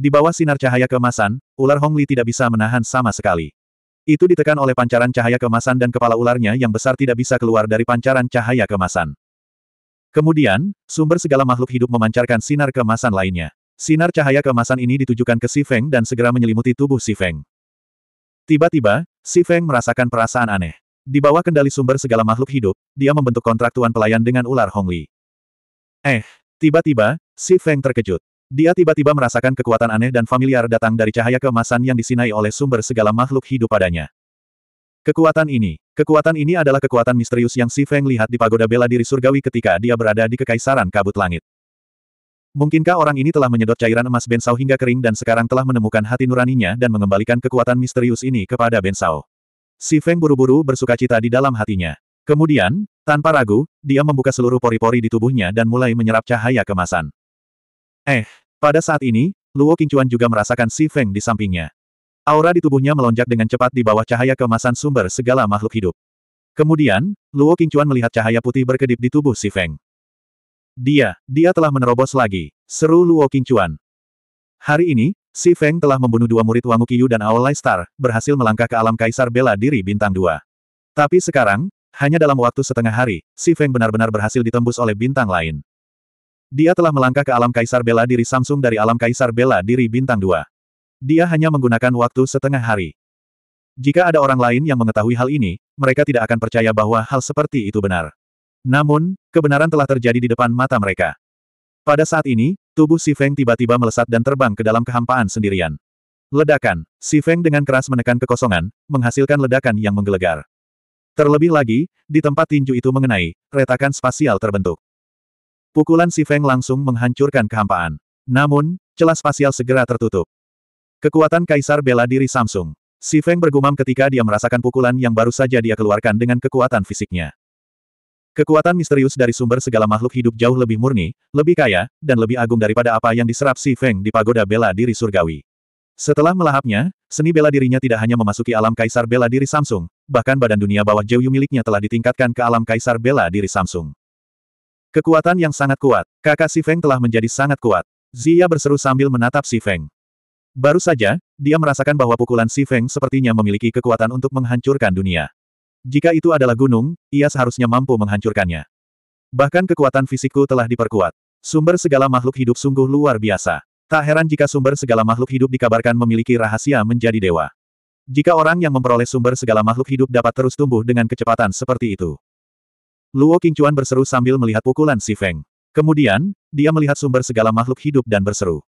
Di bawah sinar cahaya kemasan, ular Hongli tidak bisa menahan sama sekali. Itu ditekan oleh pancaran cahaya kemasan dan kepala ularnya yang besar tidak bisa keluar dari pancaran cahaya kemasan. Kemudian, sumber segala makhluk hidup memancarkan sinar kemasan lainnya. Sinar cahaya kemasan ini ditujukan ke Si Feng dan segera menyelimuti tubuh Si Feng. Tiba-tiba, Si Feng merasakan perasaan aneh. Di bawah kendali sumber segala makhluk hidup, dia membentuk kontrak tuan pelayan dengan ular Hongli. Eh, tiba-tiba, Si Feng terkejut. Dia tiba-tiba merasakan kekuatan aneh dan familiar datang dari cahaya keemasan yang disinai oleh sumber segala makhluk hidup padanya. Kekuatan ini, kekuatan ini adalah kekuatan misterius yang Si Feng lihat di pagoda bela diri surgawi ketika dia berada di kekaisaran kabut langit. Mungkinkah orang ini telah menyedot cairan emas Bensau hingga kering dan sekarang telah menemukan hati nuraninya dan mengembalikan kekuatan misterius ini kepada Bensau? Si Feng buru-buru cita di dalam hatinya. Kemudian, tanpa ragu, dia membuka seluruh pori-pori di tubuhnya dan mulai menyerap cahaya kemasan. Eh, pada saat ini, Luo Qingchuan juga merasakan Si Feng di sampingnya. Aura di tubuhnya melonjak dengan cepat di bawah cahaya kemasan sumber segala makhluk hidup. Kemudian, Luo Qingchuan melihat cahaya putih berkedip di tubuh Si Feng. Dia, dia telah menerobos lagi, seru Luo Qingchuan. Hari ini, Si Feng telah membunuh dua murid Wang Qiyu dan Aolai Star, berhasil melangkah ke alam kaisar bela diri bintang dua. Tapi sekarang, hanya dalam waktu setengah hari, Si Feng benar-benar berhasil ditembus oleh bintang lain. Dia telah melangkah ke alam kaisar bela diri Samsung dari alam kaisar bela diri bintang 2. Dia hanya menggunakan waktu setengah hari. Jika ada orang lain yang mengetahui hal ini, mereka tidak akan percaya bahwa hal seperti itu benar. Namun, kebenaran telah terjadi di depan mata mereka. Pada saat ini, tubuh Si Feng tiba-tiba melesat dan terbang ke dalam kehampaan sendirian. Ledakan, Si Feng dengan keras menekan kekosongan, menghasilkan ledakan yang menggelegar. Terlebih lagi, di tempat tinju itu mengenai, retakan spasial terbentuk. Pukulan si Feng langsung menghancurkan kehampaan. Namun, celah spasial segera tertutup. Kekuatan Kaisar bela diri Samsung. Si Feng bergumam ketika dia merasakan pukulan yang baru saja dia keluarkan dengan kekuatan fisiknya. Kekuatan misterius dari sumber segala makhluk hidup jauh lebih murni, lebih kaya, dan lebih agung daripada apa yang diserap Si Feng di pagoda bela diri surgawi. Setelah melahapnya, seni bela dirinya tidak hanya memasuki alam kaisar bela diri Samsung, bahkan badan dunia bawah Jeyu miliknya telah ditingkatkan ke alam kaisar bela diri Samsung. Kekuatan yang sangat kuat. Kakak Si Feng telah menjadi sangat kuat. Zia berseru sambil menatap Si Feng. Baru saja, dia merasakan bahwa pukulan Si Feng sepertinya memiliki kekuatan untuk menghancurkan dunia. Jika itu adalah gunung, ia seharusnya mampu menghancurkannya. Bahkan kekuatan fisikku telah diperkuat. Sumber segala makhluk hidup sungguh luar biasa. Tak heran jika sumber segala makhluk hidup dikabarkan memiliki rahasia menjadi dewa. Jika orang yang memperoleh sumber segala makhluk hidup dapat terus tumbuh dengan kecepatan seperti itu. Luo Qingchuan berseru sambil melihat pukulan si Feng. Kemudian, dia melihat sumber segala makhluk hidup dan berseru.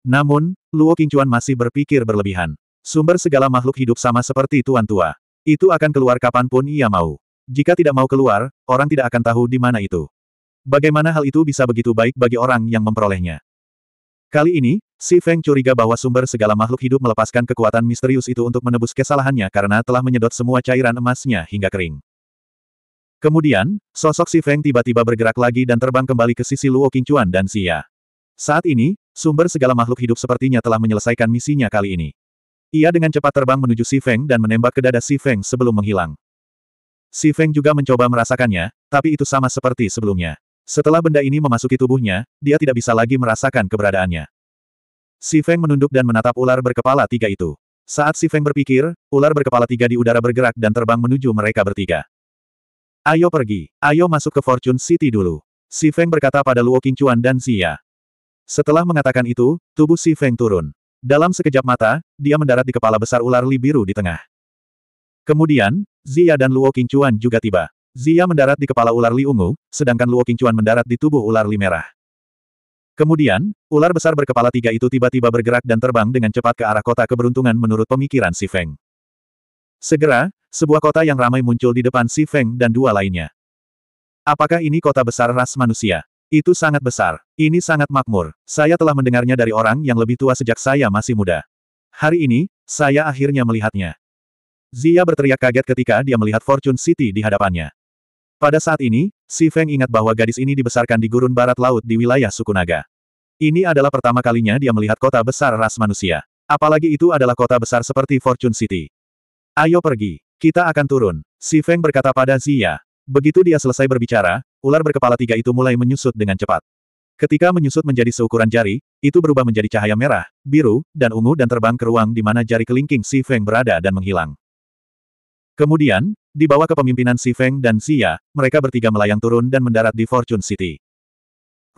Namun, Luo Qingchuan masih berpikir berlebihan. Sumber segala makhluk hidup sama seperti tuan tua. Itu akan keluar kapanpun ia mau. Jika tidak mau keluar, orang tidak akan tahu di mana itu. Bagaimana hal itu bisa begitu baik bagi orang yang memperolehnya? Kali ini, Si Feng curiga bahwa sumber segala makhluk hidup melepaskan kekuatan misterius itu untuk menebus kesalahannya karena telah menyedot semua cairan emasnya hingga kering. Kemudian, sosok si Feng tiba-tiba bergerak lagi dan terbang kembali ke sisi Luo Qingchuan dan Xia. Saat ini, sumber segala makhluk hidup sepertinya telah menyelesaikan misinya kali ini. Ia dengan cepat terbang menuju si Feng dan menembak ke dada si Feng sebelum menghilang. Si Feng juga mencoba merasakannya, tapi itu sama seperti sebelumnya. Setelah benda ini memasuki tubuhnya, dia tidak bisa lagi merasakan keberadaannya. Si Feng menunduk dan menatap ular berkepala tiga itu. Saat si Feng berpikir, ular berkepala tiga di udara bergerak dan terbang menuju mereka bertiga. Ayo pergi, ayo masuk ke Fortune City dulu. Si Feng berkata pada Luo Qingchuan dan Xia. Setelah mengatakan itu, tubuh Si Feng turun. Dalam sekejap mata, dia mendarat di kepala besar ular li biru di tengah. Kemudian, Zia dan Luo Qingchuan juga tiba. Zia mendarat di kepala ular li ungu, sedangkan Luo Qingchuan mendarat di tubuh ular li merah. Kemudian, ular besar berkepala tiga itu tiba-tiba bergerak dan terbang dengan cepat ke arah kota keberuntungan menurut pemikiran Si Feng. Segera, sebuah kota yang ramai muncul di depan Si Feng dan dua lainnya. Apakah ini kota besar ras manusia? Itu sangat besar. Ini sangat makmur. Saya telah mendengarnya dari orang yang lebih tua sejak saya masih muda. Hari ini, saya akhirnya melihatnya. Zia berteriak kaget ketika dia melihat Fortune City di hadapannya. Pada saat ini, Si Feng ingat bahwa gadis ini dibesarkan di gurun barat laut di wilayah suku Naga. Ini adalah pertama kalinya dia melihat kota besar ras manusia. Apalagi itu adalah kota besar seperti Fortune City. Ayo pergi. Kita akan turun. Si Feng berkata pada Zia. Begitu dia selesai berbicara, ular berkepala tiga itu mulai menyusut dengan cepat. Ketika menyusut menjadi seukuran jari, itu berubah menjadi cahaya merah, biru, dan ungu dan terbang ke ruang di mana jari kelingking Si Feng berada dan menghilang. Kemudian, di bawah kepemimpinan Si Feng dan Zia, mereka bertiga melayang turun dan mendarat di Fortune City.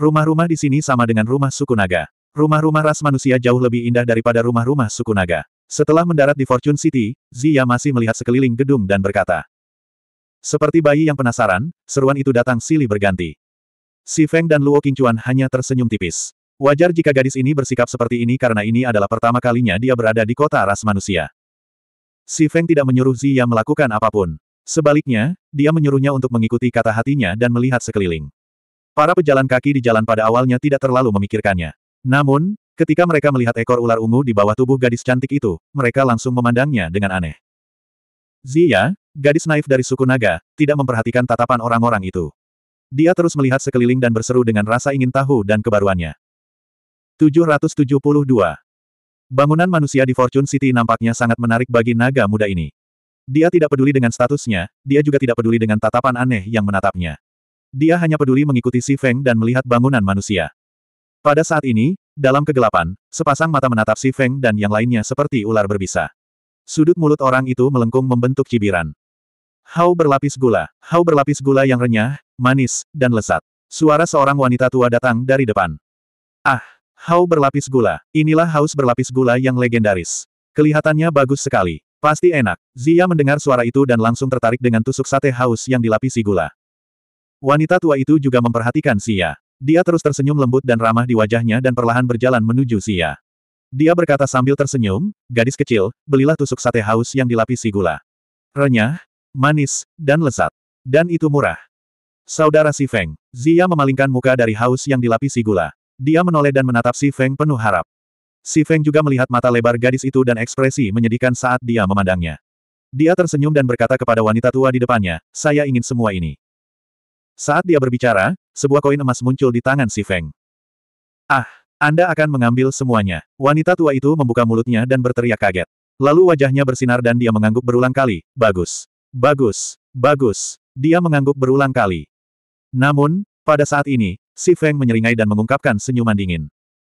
Rumah-rumah di sini sama dengan rumah suku naga. Rumah-rumah ras manusia jauh lebih indah daripada rumah-rumah suku naga. Setelah mendarat di Fortune City, Zia masih melihat sekeliling gedung dan berkata. Seperti bayi yang penasaran, seruan itu datang silih berganti. Si Feng dan Luo Qingchuan hanya tersenyum tipis. Wajar jika gadis ini bersikap seperti ini karena ini adalah pertama kalinya dia berada di kota ras manusia. Si Feng tidak menyuruh Zia melakukan apapun. Sebaliknya, dia menyuruhnya untuk mengikuti kata hatinya dan melihat sekeliling. Para pejalan kaki di jalan pada awalnya tidak terlalu memikirkannya. Namun, Ketika mereka melihat ekor ular ungu di bawah tubuh gadis cantik itu, mereka langsung memandangnya dengan aneh. Zia, gadis naif dari suku Naga, tidak memperhatikan tatapan orang-orang itu. Dia terus melihat sekeliling dan berseru dengan rasa ingin tahu dan kebaruannya. 772. Bangunan manusia di Fortune City nampaknya sangat menarik bagi naga muda ini. Dia tidak peduli dengan statusnya, dia juga tidak peduli dengan tatapan aneh yang menatapnya. Dia hanya peduli mengikuti Si Feng dan melihat bangunan manusia. Pada saat ini, dalam kegelapan, sepasang mata menatap si Feng dan yang lainnya seperti ular berbisa. Sudut mulut orang itu melengkung membentuk cibiran. Hau berlapis gula, hau berlapis gula yang renyah, manis, dan lezat. Suara seorang wanita tua datang dari depan. Ah, hau berlapis gula, inilah haus berlapis gula yang legendaris. Kelihatannya bagus sekali. Pasti enak. Zia mendengar suara itu dan langsung tertarik dengan tusuk sate haus yang dilapisi gula. Wanita tua itu juga memperhatikan Zia. Dia terus tersenyum lembut dan ramah di wajahnya dan perlahan berjalan menuju Xia. Dia berkata sambil tersenyum, gadis kecil, belilah tusuk sate haus yang dilapisi gula. Renyah, manis, dan lezat. Dan itu murah. Saudara Si Feng, Zia memalingkan muka dari haus yang dilapisi gula. Dia menoleh dan menatap Si Feng penuh harap. Si Feng juga melihat mata lebar gadis itu dan ekspresi menyedihkan saat dia memandangnya. Dia tersenyum dan berkata kepada wanita tua di depannya, saya ingin semua ini. Saat dia berbicara, sebuah koin emas muncul di tangan si Feng. Ah, Anda akan mengambil semuanya. Wanita tua itu membuka mulutnya dan berteriak kaget. Lalu wajahnya bersinar dan dia mengangguk berulang kali. Bagus. Bagus. Bagus. Dia mengangguk berulang kali. Namun, pada saat ini, si Feng menyeringai dan mengungkapkan senyuman dingin.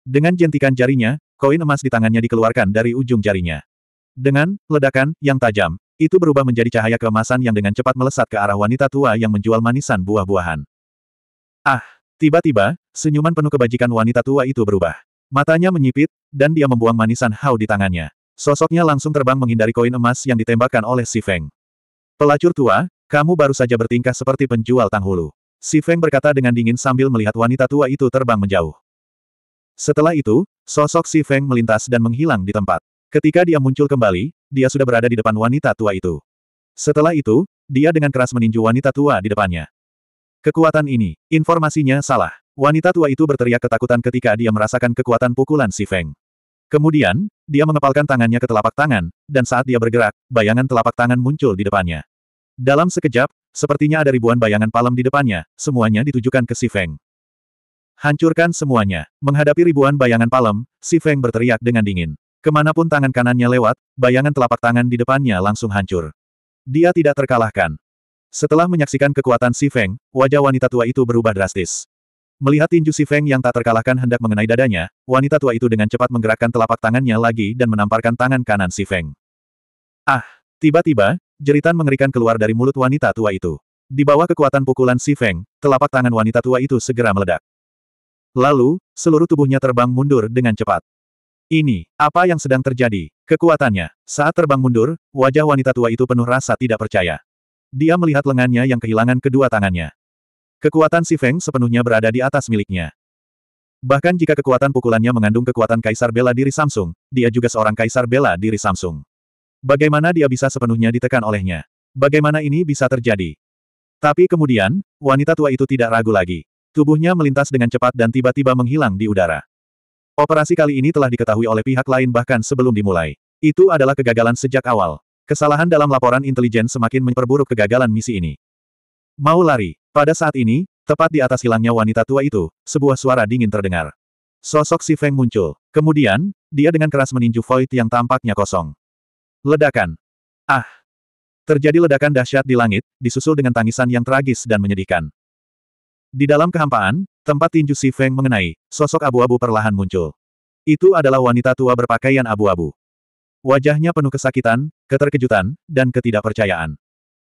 Dengan jentikan jarinya, koin emas di tangannya dikeluarkan dari ujung jarinya. Dengan ledakan yang tajam, itu berubah menjadi cahaya keemasan yang dengan cepat melesat ke arah wanita tua yang menjual manisan buah-buahan. Ah, tiba-tiba, senyuman penuh kebajikan wanita tua itu berubah. Matanya menyipit, dan dia membuang manisan hau di tangannya. Sosoknya langsung terbang menghindari koin emas yang ditembakkan oleh Si Feng. Pelacur tua, kamu baru saja bertingkah seperti penjual tanghulu. Si Feng berkata dengan dingin sambil melihat wanita tua itu terbang menjauh. Setelah itu, sosok Si Feng melintas dan menghilang di tempat. Ketika dia muncul kembali, dia sudah berada di depan wanita tua itu. Setelah itu, dia dengan keras meninju wanita tua di depannya. Kekuatan ini, informasinya salah. Wanita tua itu berteriak ketakutan ketika dia merasakan kekuatan pukulan si Feng. Kemudian, dia mengepalkan tangannya ke telapak tangan, dan saat dia bergerak, bayangan telapak tangan muncul di depannya. Dalam sekejap, sepertinya ada ribuan bayangan palem di depannya, semuanya ditujukan ke si Feng. Hancurkan semuanya. Menghadapi ribuan bayangan palem, si Feng berteriak dengan dingin. Kemanapun tangan kanannya lewat, bayangan telapak tangan di depannya langsung hancur. Dia tidak terkalahkan. Setelah menyaksikan kekuatan Si Feng, wajah wanita tua itu berubah drastis. Melihat tinju Si Feng yang tak terkalahkan hendak mengenai dadanya, wanita tua itu dengan cepat menggerakkan telapak tangannya lagi dan menamparkan tangan kanan Si Feng. Ah! Tiba-tiba, jeritan mengerikan keluar dari mulut wanita tua itu. Di bawah kekuatan pukulan Si Feng, telapak tangan wanita tua itu segera meledak. Lalu, seluruh tubuhnya terbang mundur dengan cepat. Ini, apa yang sedang terjadi? Kekuatannya. Saat terbang mundur, wajah wanita tua itu penuh rasa tidak percaya. Dia melihat lengannya yang kehilangan kedua tangannya. Kekuatan si Feng sepenuhnya berada di atas miliknya. Bahkan jika kekuatan pukulannya mengandung kekuatan kaisar bela diri Samsung, dia juga seorang kaisar bela diri Samsung. Bagaimana dia bisa sepenuhnya ditekan olehnya? Bagaimana ini bisa terjadi? Tapi kemudian, wanita tua itu tidak ragu lagi. Tubuhnya melintas dengan cepat dan tiba-tiba menghilang di udara. Operasi kali ini telah diketahui oleh pihak lain bahkan sebelum dimulai. Itu adalah kegagalan sejak awal. Kesalahan dalam laporan intelijen semakin memperburuk kegagalan misi ini. Mau lari. Pada saat ini, tepat di atas hilangnya wanita tua itu, sebuah suara dingin terdengar. Sosok si Feng muncul. Kemudian, dia dengan keras meninju void yang tampaknya kosong. Ledakan. Ah! Terjadi ledakan dahsyat di langit, disusul dengan tangisan yang tragis dan menyedihkan. Di dalam kehampaan, tempat tinju si Feng mengenai, sosok abu-abu perlahan muncul. Itu adalah wanita tua berpakaian abu-abu. Wajahnya penuh kesakitan, keterkejutan, dan ketidakpercayaan.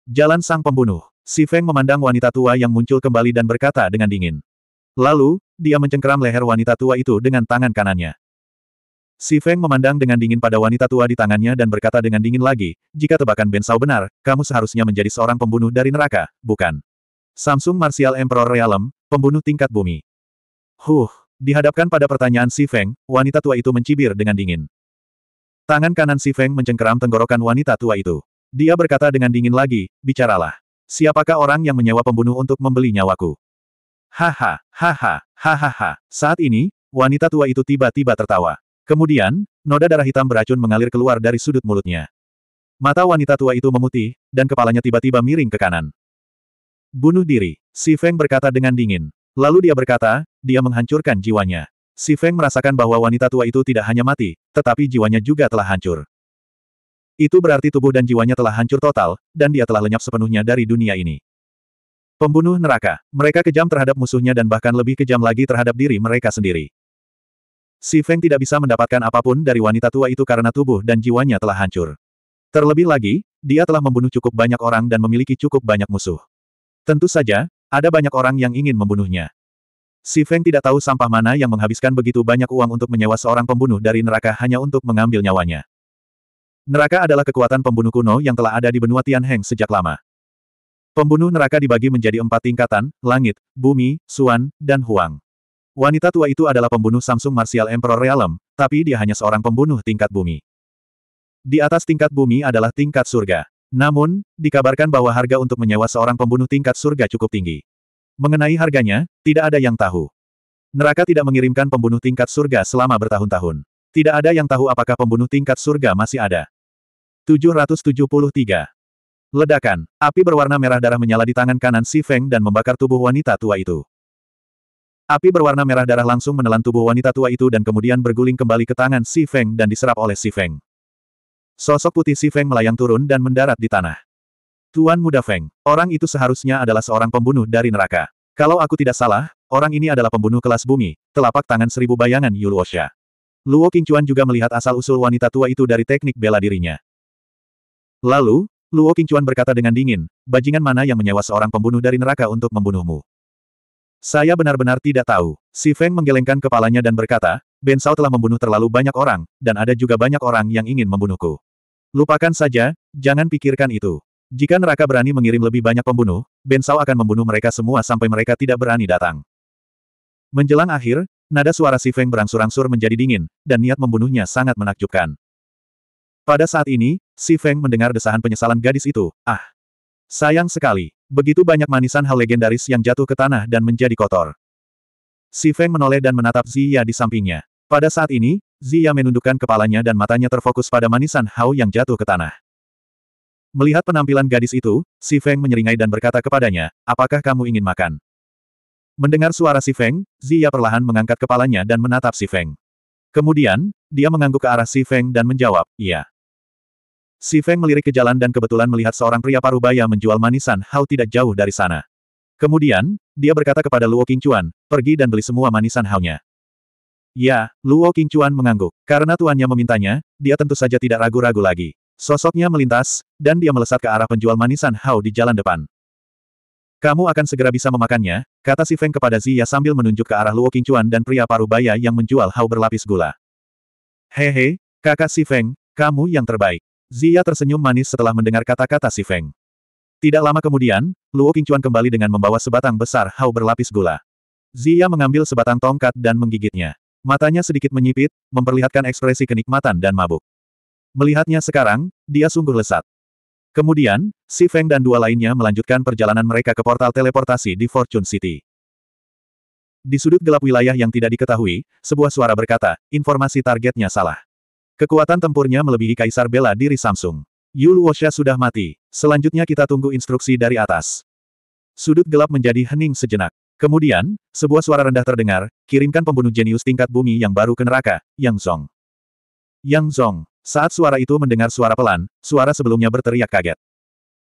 Jalan sang pembunuh. Si Feng memandang wanita tua yang muncul kembali dan berkata dengan dingin. Lalu, dia mencengkeram leher wanita tua itu dengan tangan kanannya. Si Feng memandang dengan dingin pada wanita tua di tangannya dan berkata dengan dingin lagi, jika tebakan Ben benar, kamu seharusnya menjadi seorang pembunuh dari neraka, bukan? Samsung Martial Emperor Realm, pembunuh tingkat bumi. Huh, dihadapkan pada pertanyaan Si Feng, wanita tua itu mencibir dengan dingin. Tangan kanan Si Feng mencengkeram tenggorokan wanita tua itu. Dia berkata dengan dingin lagi, bicaralah. Siapakah orang yang menyewa pembunuh untuk membeli nyawaku? Haha, haha, hahaha. Saat ini, wanita tua itu tiba-tiba tertawa. Kemudian, noda darah hitam beracun mengalir keluar dari sudut mulutnya. Mata wanita tua itu memutih, dan kepalanya tiba-tiba miring ke kanan. Bunuh diri, Si Feng berkata dengan dingin. Lalu dia berkata, dia menghancurkan jiwanya. Si Feng merasakan bahwa wanita tua itu tidak hanya mati, tetapi jiwanya juga telah hancur. Itu berarti tubuh dan jiwanya telah hancur total, dan dia telah lenyap sepenuhnya dari dunia ini. Pembunuh neraka, mereka kejam terhadap musuhnya dan bahkan lebih kejam lagi terhadap diri mereka sendiri. Si Feng tidak bisa mendapatkan apapun dari wanita tua itu karena tubuh dan jiwanya telah hancur. Terlebih lagi, dia telah membunuh cukup banyak orang dan memiliki cukup banyak musuh. Tentu saja, ada banyak orang yang ingin membunuhnya. Si Feng tidak tahu sampah mana yang menghabiskan begitu banyak uang untuk menyewa seorang pembunuh dari neraka hanya untuk mengambil nyawanya. Neraka adalah kekuatan pembunuh kuno yang telah ada di benua Tianheng sejak lama. Pembunuh neraka dibagi menjadi empat tingkatan, langit, bumi, suan, dan huang. Wanita tua itu adalah pembunuh Samsung Martial Emperor Realm, tapi dia hanya seorang pembunuh tingkat bumi. Di atas tingkat bumi adalah tingkat surga. Namun, dikabarkan bahwa harga untuk menyewa seorang pembunuh tingkat surga cukup tinggi. Mengenai harganya, tidak ada yang tahu. Neraka tidak mengirimkan pembunuh tingkat surga selama bertahun-tahun. Tidak ada yang tahu apakah pembunuh tingkat surga masih ada. 773. Ledakan. Api berwarna merah darah menyala di tangan kanan Si Feng dan membakar tubuh wanita tua itu. Api berwarna merah darah langsung menelan tubuh wanita tua itu dan kemudian berguling kembali ke tangan Si Feng dan diserap oleh Si Feng. Sosok putih Si Feng melayang turun dan mendarat di tanah. Tuan Muda Feng, orang itu seharusnya adalah seorang pembunuh dari neraka. Kalau aku tidak salah, orang ini adalah pembunuh kelas bumi, telapak tangan seribu bayangan Yuluosha. Luo Qingchuan juga melihat asal-usul wanita tua itu dari teknik bela dirinya. Lalu, Luo Qingchuan berkata dengan dingin, bajingan mana yang menyewa seorang pembunuh dari neraka untuk membunuhmu? Saya benar-benar tidak tahu. Si Feng menggelengkan kepalanya dan berkata, Ben Shao telah membunuh terlalu banyak orang, dan ada juga banyak orang yang ingin membunuhku. Lupakan saja, jangan pikirkan itu. Jika neraka berani mengirim lebih banyak pembunuh, Bensau akan membunuh mereka semua sampai mereka tidak berani datang. Menjelang akhir, nada suara si Feng berangsur-angsur menjadi dingin, dan niat membunuhnya sangat menakjubkan. Pada saat ini, si Feng mendengar desahan penyesalan gadis itu, ah! Sayang sekali, begitu banyak manisan hal legendaris yang jatuh ke tanah dan menjadi kotor. Si Feng menoleh dan menatap Ziya di sampingnya. Pada saat ini, Ziya menundukkan kepalanya dan matanya terfokus pada manisan hau yang jatuh ke tanah. Melihat penampilan gadis itu, Si Feng menyeringai dan berkata kepadanya, apakah kamu ingin makan? Mendengar suara Si Feng, Zia perlahan mengangkat kepalanya dan menatap Si Feng. Kemudian, dia mengangguk ke arah Si Feng dan menjawab, iya. Si Feng melirik ke jalan dan kebetulan melihat seorang pria parubaya menjual manisan hal tidak jauh dari sana. Kemudian, dia berkata kepada Luo Qingchuan, pergi dan beli semua manisan hao Ya, Luo Qingchuan mengangguk. Karena tuannya memintanya, dia tentu saja tidak ragu-ragu lagi. Sosoknya melintas, dan dia melesat ke arah penjual manisan Hao di jalan depan. Kamu akan segera bisa memakannya, kata si Feng kepada Zia sambil menunjuk ke arah Luo Qingchuan dan pria paruh baya yang menjual hau berlapis gula. Hehe, kakak si Feng, kamu yang terbaik. Zia tersenyum manis setelah mendengar kata-kata si Feng. Tidak lama kemudian, Luo Qingchuan kembali dengan membawa sebatang besar hau berlapis gula. Zia mengambil sebatang tongkat dan menggigitnya. Matanya sedikit menyipit, memperlihatkan ekspresi kenikmatan dan mabuk. Melihatnya sekarang, dia sungguh lesat. Kemudian, Si Feng dan dua lainnya melanjutkan perjalanan mereka ke portal teleportasi di Fortune City. Di sudut gelap wilayah yang tidak diketahui, sebuah suara berkata, informasi targetnya salah. Kekuatan tempurnya melebihi Kaisar bela diri Samsung. Yul Wosha sudah mati. Selanjutnya kita tunggu instruksi dari atas. Sudut gelap menjadi hening sejenak. Kemudian, sebuah suara rendah terdengar, kirimkan pembunuh jenius tingkat bumi yang baru ke neraka, Yang Zong. Yang Zong, saat suara itu mendengar suara pelan, suara sebelumnya berteriak kaget.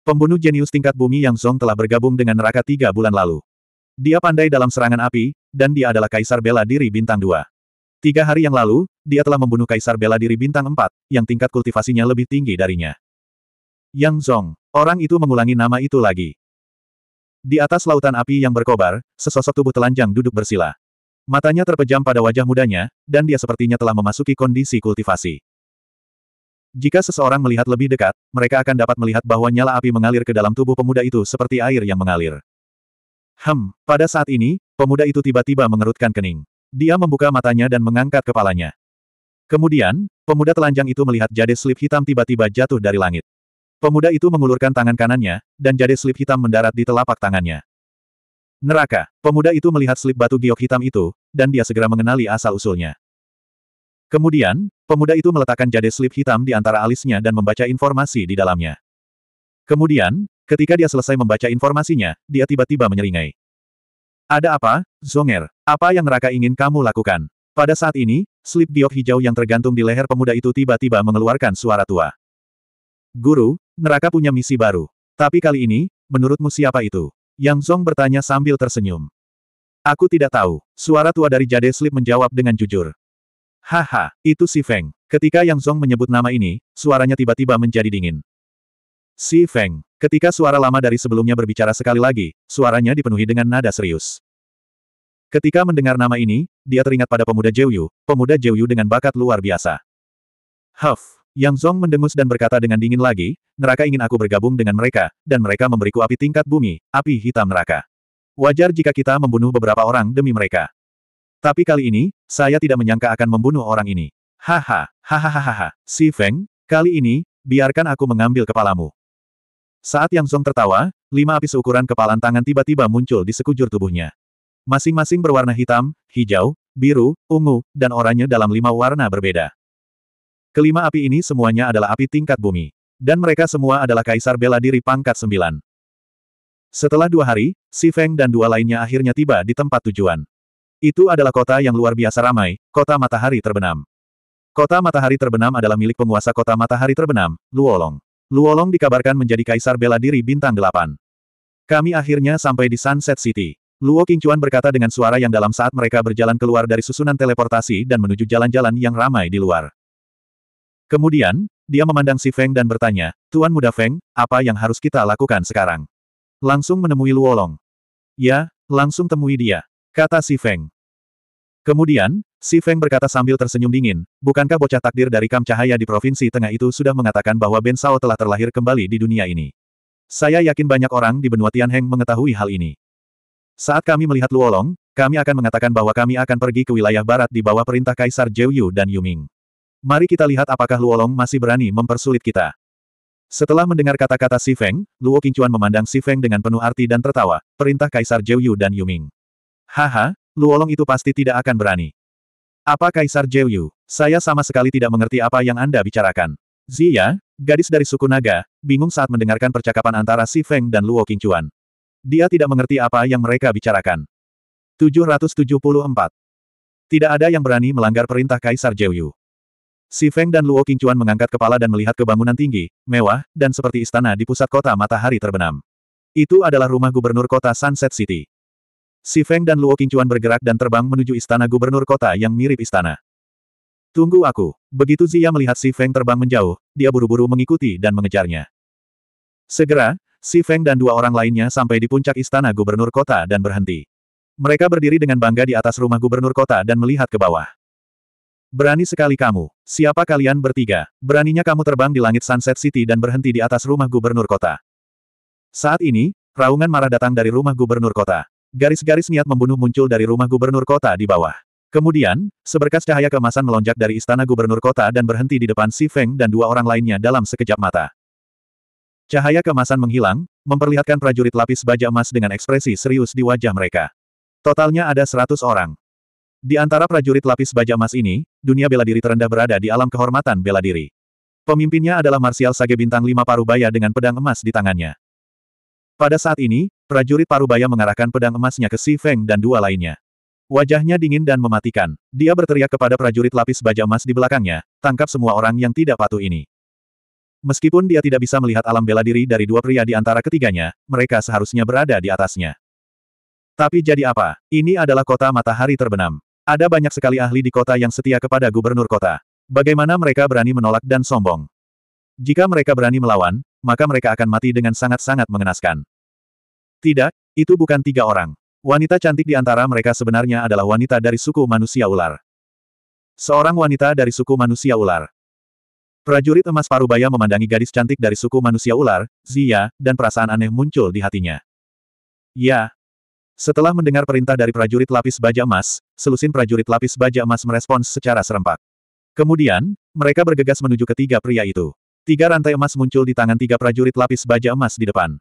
Pembunuh jenius tingkat bumi yang Zong telah bergabung dengan neraka tiga bulan lalu. Dia pandai dalam serangan api, dan dia adalah kaisar bela diri bintang dua. Tiga hari yang lalu, dia telah membunuh kaisar bela diri bintang empat, yang tingkat kultivasinya lebih tinggi darinya. Yang Zong, orang itu mengulangi nama itu lagi. Di atas lautan api yang berkobar, sesosok tubuh telanjang duduk bersila. Matanya terpejam pada wajah mudanya, dan dia sepertinya telah memasuki kondisi kultivasi. Jika seseorang melihat lebih dekat, mereka akan dapat melihat bahwa nyala api mengalir ke dalam tubuh pemuda itu seperti air yang mengalir. Hem, pada saat ini, pemuda itu tiba-tiba mengerutkan kening. Dia membuka matanya dan mengangkat kepalanya. Kemudian, pemuda telanjang itu melihat jade slip hitam tiba-tiba jatuh dari langit. Pemuda itu mengulurkan tangan kanannya, dan jade slip hitam mendarat di telapak tangannya. Neraka, pemuda itu melihat slip batu giok hitam itu, dan dia segera mengenali asal-usulnya. Kemudian, pemuda itu meletakkan jade slip hitam di antara alisnya dan membaca informasi di dalamnya. Kemudian, ketika dia selesai membaca informasinya, dia tiba-tiba menyeringai. Ada apa, Zonger? Apa yang neraka ingin kamu lakukan? Pada saat ini, slip giok hijau yang tergantung di leher pemuda itu tiba-tiba mengeluarkan suara tua. Guru, neraka punya misi baru. Tapi kali ini, menurutmu siapa itu? Yang Zong bertanya sambil tersenyum. Aku tidak tahu. Suara tua dari jade slip menjawab dengan jujur. Haha, itu si Feng. Ketika Yang Zong menyebut nama ini, suaranya tiba-tiba menjadi dingin. Si Feng. Ketika suara lama dari sebelumnya berbicara sekali lagi, suaranya dipenuhi dengan nada serius. Ketika mendengar nama ini, dia teringat pada pemuda Jeuyu, pemuda Jeuyu dengan bakat luar biasa. Huff. Yang Zong mendengus dan berkata dengan dingin lagi, neraka ingin aku bergabung dengan mereka, dan mereka memberiku api tingkat bumi, api hitam neraka. Wajar jika kita membunuh beberapa orang demi mereka. Tapi kali ini, saya tidak menyangka akan membunuh orang ini. Haha, hahaha, si Feng, kali ini, biarkan aku mengambil kepalamu. Saat Yang Zong tertawa, lima api seukuran kepalan tangan tiba-tiba muncul di sekujur tubuhnya. Masing-masing berwarna hitam, hijau, biru, ungu, dan oranye dalam lima warna berbeda. Kelima api ini semuanya adalah api tingkat bumi. Dan mereka semua adalah kaisar bela diri pangkat sembilan. Setelah dua hari, Si Feng dan dua lainnya akhirnya tiba di tempat tujuan. Itu adalah kota yang luar biasa ramai, kota matahari terbenam. Kota matahari terbenam adalah milik penguasa kota matahari terbenam, Luolong. Luolong dikabarkan menjadi kaisar bela diri bintang delapan. Kami akhirnya sampai di Sunset City. Luo Qingchuan berkata dengan suara yang dalam saat mereka berjalan keluar dari susunan teleportasi dan menuju jalan-jalan yang ramai di luar. Kemudian, dia memandang si Feng dan bertanya, Tuan Muda Feng, apa yang harus kita lakukan sekarang? Langsung menemui Luolong. Ya, langsung temui dia. Kata si Feng. Kemudian, si Feng berkata sambil tersenyum dingin, bukankah bocah takdir dari Kam Cahaya di Provinsi Tengah itu sudah mengatakan bahwa Ben Sao telah terlahir kembali di dunia ini? Saya yakin banyak orang di benua Tianheng mengetahui hal ini. Saat kami melihat Luolong, kami akan mengatakan bahwa kami akan pergi ke wilayah barat di bawah perintah Kaisar Yu dan Yuming. Mari kita lihat apakah Luolong masih berani mempersulit kita. Setelah mendengar kata-kata Si Feng, Luo Qingchuan memandang Si Feng dengan penuh arti dan tertawa, perintah Kaisar Yu dan Yuming. Haha, Luolong itu pasti tidak akan berani. Apa Kaisar Jeyu? Saya sama sekali tidak mengerti apa yang Anda bicarakan. Zia, gadis dari suku Naga, bingung saat mendengarkan percakapan antara Si Feng dan Luo Qingchuan. Dia tidak mengerti apa yang mereka bicarakan. 774. Tidak ada yang berani melanggar perintah Kaisar Jeyu. Si Feng dan Luo Qingchuan mengangkat kepala dan melihat ke bangunan tinggi, mewah, dan seperti istana di pusat kota matahari terbenam. Itu adalah rumah gubernur kota Sunset City. Si Feng dan Luo Qingchuan bergerak dan terbang menuju istana gubernur kota yang mirip istana. Tunggu aku. Begitu Zia melihat Si Feng terbang menjauh, dia buru-buru mengikuti dan mengejarnya. Segera, Si Feng dan dua orang lainnya sampai di puncak istana gubernur kota dan berhenti. Mereka berdiri dengan bangga di atas rumah gubernur kota dan melihat ke bawah. Berani sekali kamu. Siapa kalian bertiga? Beraninya kamu terbang di langit Sunset City dan berhenti di atas rumah gubernur kota. Saat ini, raungan marah datang dari rumah gubernur kota. Garis-garis niat membunuh muncul dari rumah gubernur kota di bawah. Kemudian, seberkas cahaya kemasan melonjak dari istana gubernur kota dan berhenti di depan Si Feng dan dua orang lainnya dalam sekejap mata. Cahaya kemasan menghilang, memperlihatkan prajurit lapis baja emas dengan ekspresi serius di wajah mereka. Totalnya ada seratus orang. Di antara prajurit lapis baja emas ini, dunia bela diri terendah berada di alam kehormatan bela diri. Pemimpinnya adalah Marsial Sage Bintang lima Parubaya dengan pedang emas di tangannya. Pada saat ini, prajurit Parubaya mengarahkan pedang emasnya ke Si Feng dan dua lainnya. Wajahnya dingin dan mematikan. Dia berteriak kepada prajurit lapis baja emas di belakangnya, tangkap semua orang yang tidak patuh ini. Meskipun dia tidak bisa melihat alam bela diri dari dua pria di antara ketiganya, mereka seharusnya berada di atasnya. Tapi jadi apa? Ini adalah kota matahari terbenam. Ada banyak sekali ahli di kota yang setia kepada gubernur kota. Bagaimana mereka berani menolak dan sombong? Jika mereka berani melawan, maka mereka akan mati dengan sangat-sangat mengenaskan. Tidak, itu bukan tiga orang. Wanita cantik di antara mereka sebenarnya adalah wanita dari suku manusia ular. Seorang wanita dari suku manusia ular. Prajurit emas Parubaya memandangi gadis cantik dari suku manusia ular, Zia, dan perasaan aneh muncul di hatinya. Ya. Setelah mendengar perintah dari prajurit lapis baja emas, selusin prajurit lapis baja emas merespons secara serempak. Kemudian, mereka bergegas menuju ketiga pria itu. Tiga rantai emas muncul di tangan tiga prajurit lapis baja emas di depan.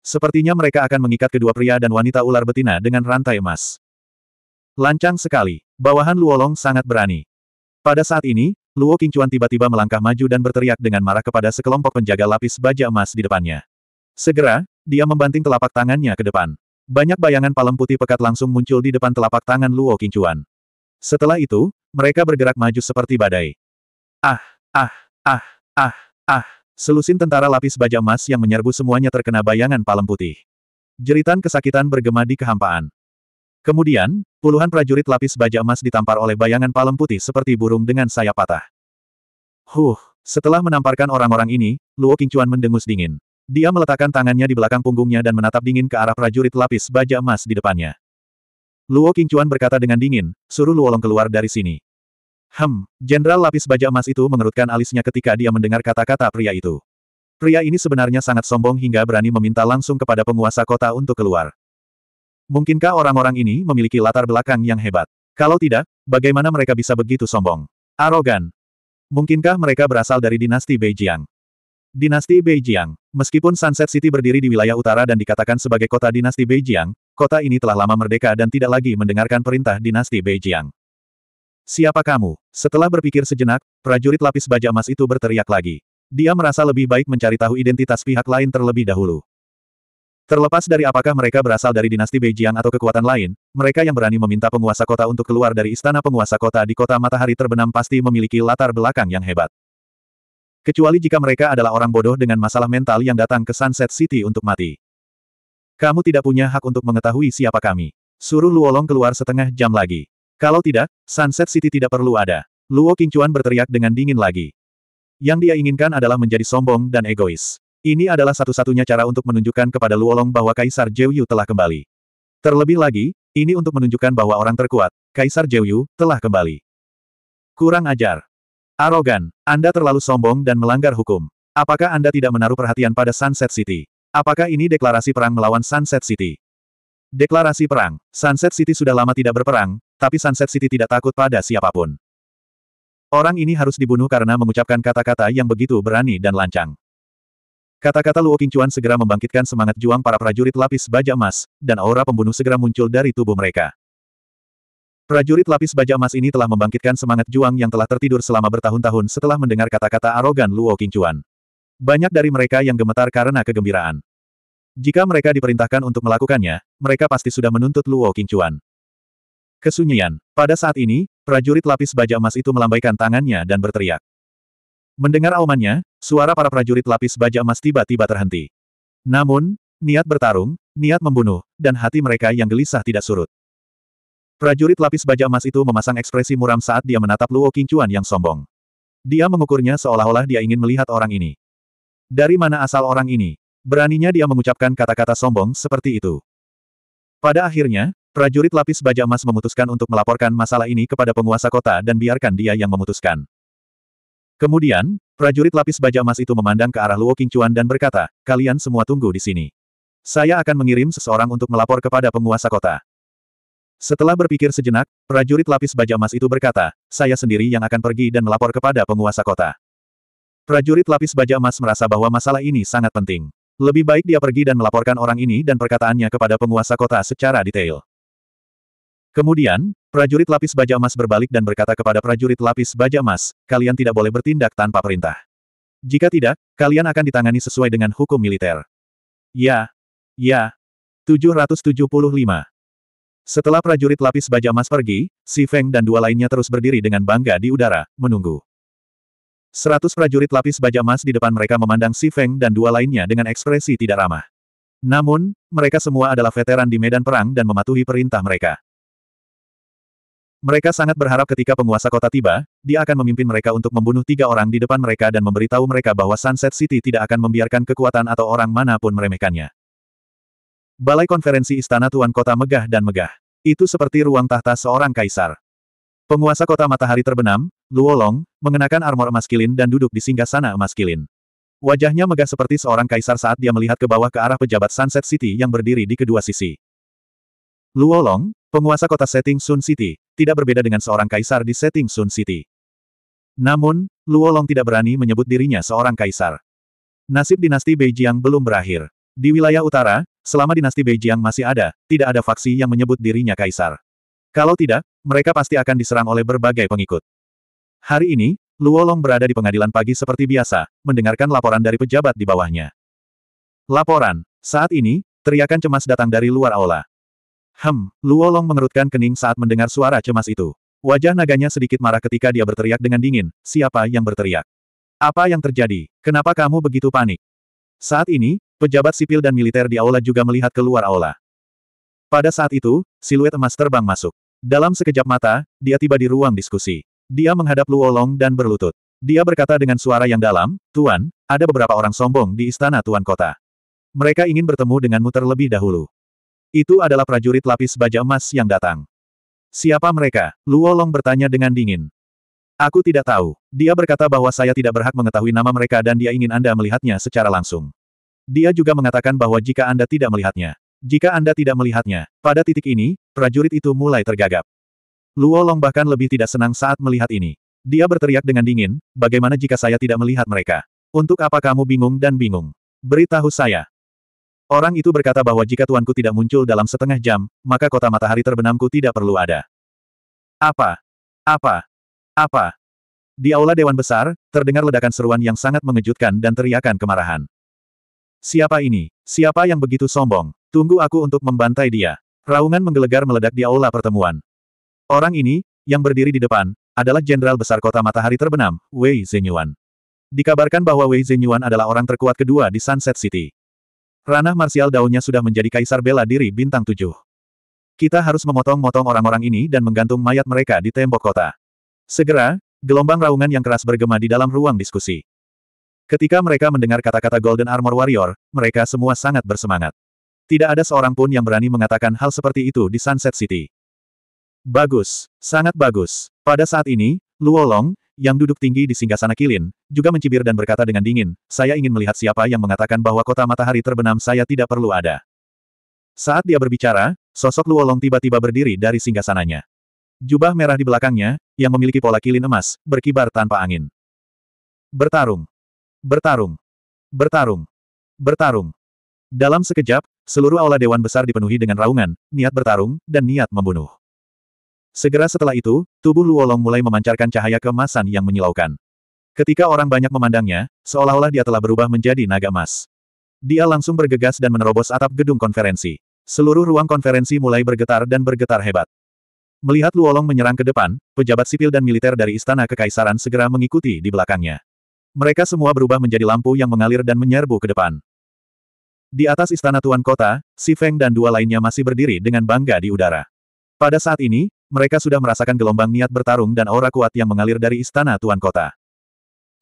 Sepertinya mereka akan mengikat kedua pria dan wanita ular betina dengan rantai emas. Lancang sekali. Bawahan Luolong sangat berani. Pada saat ini, Luo Qingchuan tiba-tiba melangkah maju dan berteriak dengan marah kepada sekelompok penjaga lapis baja emas di depannya. Segera, dia membanting telapak tangannya ke depan. Banyak bayangan palem putih pekat langsung muncul di depan telapak tangan Luo Qingchuan. Setelah itu, mereka bergerak maju seperti badai. Ah, ah, ah. Ah, ah, selusin tentara lapis baja emas yang menyerbu semuanya terkena bayangan palem putih. Jeritan kesakitan bergema di kehampaan. Kemudian, puluhan prajurit lapis baja emas ditampar oleh bayangan palem putih seperti burung dengan sayap patah. Huh, setelah menamparkan orang-orang ini, Luo Qingchuan mendengus dingin. Dia meletakkan tangannya di belakang punggungnya dan menatap dingin ke arah prajurit lapis baja emas di depannya. Luo Qingchuan berkata dengan dingin, suruh Luolong keluar dari sini. Hem, Jenderal Lapis Baja Emas itu mengerutkan alisnya ketika dia mendengar kata-kata pria itu. Pria ini sebenarnya sangat sombong hingga berani meminta langsung kepada penguasa kota untuk keluar. Mungkinkah orang-orang ini memiliki latar belakang yang hebat? Kalau tidak, bagaimana mereka bisa begitu sombong? Arogan. Mungkinkah mereka berasal dari dinasti Beijiang? Dinasti Beijiang. Meskipun Sunset City berdiri di wilayah utara dan dikatakan sebagai kota dinasti Beijiang, kota ini telah lama merdeka dan tidak lagi mendengarkan perintah dinasti Beijiang. Siapa kamu? Setelah berpikir sejenak, prajurit lapis baja emas itu berteriak lagi. Dia merasa lebih baik mencari tahu identitas pihak lain terlebih dahulu. Terlepas dari apakah mereka berasal dari dinasti Beijiang atau kekuatan lain, mereka yang berani meminta penguasa kota untuk keluar dari istana penguasa kota di kota matahari terbenam pasti memiliki latar belakang yang hebat. Kecuali jika mereka adalah orang bodoh dengan masalah mental yang datang ke Sunset City untuk mati. Kamu tidak punya hak untuk mengetahui siapa kami. Suruh Luolong keluar setengah jam lagi. Kalau tidak, Sunset City tidak perlu ada. Luo Qingchuan berteriak dengan dingin lagi. Yang dia inginkan adalah menjadi sombong dan egois. Ini adalah satu-satunya cara untuk menunjukkan kepada Luolong bahwa Kaisar Jeuyu telah kembali. Terlebih lagi, ini untuk menunjukkan bahwa orang terkuat, Kaisar Jeuyu, telah kembali. Kurang ajar. Arogan, Anda terlalu sombong dan melanggar hukum. Apakah Anda tidak menaruh perhatian pada Sunset City? Apakah ini deklarasi perang melawan Sunset City? Deklarasi perang, Sunset City sudah lama tidak berperang, tapi Sunset City tidak takut pada siapapun. Orang ini harus dibunuh karena mengucapkan kata-kata yang begitu berani dan lancang. Kata-kata Luo Qingcuan segera membangkitkan semangat juang para prajurit lapis baja emas, dan aura pembunuh segera muncul dari tubuh mereka. Prajurit lapis baja emas ini telah membangkitkan semangat juang yang telah tertidur selama bertahun-tahun setelah mendengar kata-kata arogan Luo Qingcuan. Banyak dari mereka yang gemetar karena kegembiraan. Jika mereka diperintahkan untuk melakukannya, mereka pasti sudah menuntut Luo Qingcuan. Kesunyian. Pada saat ini, prajurit lapis baja emas itu melambaikan tangannya dan berteriak. Mendengar aumannya, suara para prajurit lapis baja emas tiba-tiba terhenti. Namun, niat bertarung, niat membunuh, dan hati mereka yang gelisah tidak surut. Prajurit lapis baja emas itu memasang ekspresi muram saat dia menatap Luo Qingchuan yang sombong. Dia mengukurnya seolah-olah dia ingin melihat orang ini. Dari mana asal orang ini? Beraninya dia mengucapkan kata-kata sombong seperti itu. Pada akhirnya, Prajurit lapis baja emas memutuskan untuk melaporkan masalah ini kepada penguasa kota dan biarkan dia yang memutuskan. Kemudian, prajurit lapis baja emas itu memandang ke arah Luo Qingchuan dan berkata, kalian semua tunggu di sini. Saya akan mengirim seseorang untuk melapor kepada penguasa kota. Setelah berpikir sejenak, prajurit lapis baja emas itu berkata, saya sendiri yang akan pergi dan melapor kepada penguasa kota. Prajurit lapis baja emas merasa bahwa masalah ini sangat penting. Lebih baik dia pergi dan melaporkan orang ini dan perkataannya kepada penguasa kota secara detail. Kemudian, prajurit lapis baja emas berbalik dan berkata kepada prajurit lapis baja emas, kalian tidak boleh bertindak tanpa perintah. Jika tidak, kalian akan ditangani sesuai dengan hukum militer. Ya. Ya. 775. Setelah prajurit lapis baja emas pergi, Si Feng dan dua lainnya terus berdiri dengan bangga di udara, menunggu. Seratus prajurit lapis baja emas di depan mereka memandang Si Feng dan dua lainnya dengan ekspresi tidak ramah. Namun, mereka semua adalah veteran di medan perang dan mematuhi perintah mereka. Mereka sangat berharap ketika penguasa kota tiba, dia akan memimpin mereka untuk membunuh tiga orang di depan mereka dan memberitahu mereka bahwa Sunset City tidak akan membiarkan kekuatan atau orang manapun meremehkannya. Balai konferensi Istana Tuan Kota megah dan megah. Itu seperti ruang tahta seorang kaisar. Penguasa kota matahari terbenam, Luolong, mengenakan armor emas kilin dan duduk di singgah sana emas kilin. Wajahnya megah seperti seorang kaisar saat dia melihat ke bawah ke arah pejabat Sunset City yang berdiri di kedua sisi. Luo Long, penguasa kota Setting Sun City, tidak berbeda dengan seorang kaisar di Setting Sun City. Namun, Luo Long tidak berani menyebut dirinya seorang kaisar. Nasib dinasti Beijiang belum berakhir. Di wilayah utara, selama dinasti Beijiang masih ada, tidak ada faksi yang menyebut dirinya kaisar. Kalau tidak, mereka pasti akan diserang oleh berbagai pengikut. Hari ini, Luo Long berada di pengadilan pagi seperti biasa, mendengarkan laporan dari pejabat di bawahnya. Laporan. Saat ini, teriakan cemas datang dari luar aula. Hem, Luolong mengerutkan kening saat mendengar suara cemas itu. Wajah naganya sedikit marah ketika dia berteriak dengan dingin, siapa yang berteriak? Apa yang terjadi? Kenapa kamu begitu panik? Saat ini, pejabat sipil dan militer di aula juga melihat keluar aula. Pada saat itu, siluet emas terbang masuk. Dalam sekejap mata, dia tiba di ruang diskusi. Dia menghadap Luolong dan berlutut. Dia berkata dengan suara yang dalam, Tuan, ada beberapa orang sombong di istana Tuan Kota. Mereka ingin bertemu denganmu terlebih dahulu. Itu adalah prajurit lapis baja emas yang datang. Siapa mereka? Luo Long bertanya dengan dingin. Aku tidak tahu. Dia berkata bahwa saya tidak berhak mengetahui nama mereka dan dia ingin Anda melihatnya secara langsung. Dia juga mengatakan bahwa jika Anda tidak melihatnya, jika Anda tidak melihatnya, pada titik ini, prajurit itu mulai tergagap. Luo Long bahkan lebih tidak senang saat melihat ini. Dia berteriak dengan dingin, bagaimana jika saya tidak melihat mereka? Untuk apa kamu bingung dan bingung? Beritahu saya, Orang itu berkata bahwa jika tuanku tidak muncul dalam setengah jam, maka kota matahari terbenamku tidak perlu ada. Apa? Apa? Apa? Di aula Dewan Besar, terdengar ledakan seruan yang sangat mengejutkan dan teriakan kemarahan. Siapa ini? Siapa yang begitu sombong? Tunggu aku untuk membantai dia. Raungan menggelegar meledak di aula pertemuan. Orang ini, yang berdiri di depan, adalah Jenderal Besar Kota Matahari Terbenam, Wei Zhenyuan. Dikabarkan bahwa Wei Zhenyuan adalah orang terkuat kedua di Sunset City. Ranah marsial daunnya sudah menjadi kaisar bela diri bintang tujuh. Kita harus memotong-motong orang-orang ini dan menggantung mayat mereka di tembok kota. Segera, gelombang raungan yang keras bergema di dalam ruang diskusi. Ketika mereka mendengar kata-kata Golden Armor Warrior, mereka semua sangat bersemangat. Tidak ada seorang pun yang berani mengatakan hal seperti itu di Sunset City. Bagus, sangat bagus. Pada saat ini, Luolong, yang duduk tinggi di singgasana kilin, juga mencibir dan berkata dengan dingin, saya ingin melihat siapa yang mengatakan bahwa kota matahari terbenam saya tidak perlu ada. Saat dia berbicara, sosok Luolong tiba-tiba berdiri dari singgasananya. Jubah merah di belakangnya, yang memiliki pola kilin emas, berkibar tanpa angin. Bertarung. Bertarung. Bertarung. Bertarung. Dalam sekejap, seluruh aula Dewan Besar dipenuhi dengan raungan, niat bertarung, dan niat membunuh. Segera setelah itu, tubuh Luolong mulai memancarkan cahaya kemasan yang menyilaukan. Ketika orang banyak memandangnya, seolah-olah dia telah berubah menjadi naga emas. Dia langsung bergegas dan menerobos atap gedung konferensi. Seluruh ruang konferensi mulai bergetar dan bergetar hebat. Melihat Luolong menyerang ke depan, pejabat sipil dan militer dari Istana Kekaisaran segera mengikuti di belakangnya. Mereka semua berubah menjadi lampu yang mengalir dan menyerbu ke depan. Di atas Istana Tuan Kota, Si Feng dan dua lainnya masih berdiri dengan bangga di udara. Pada saat ini, mereka sudah merasakan gelombang niat bertarung dan aura kuat yang mengalir dari istana tuan kota.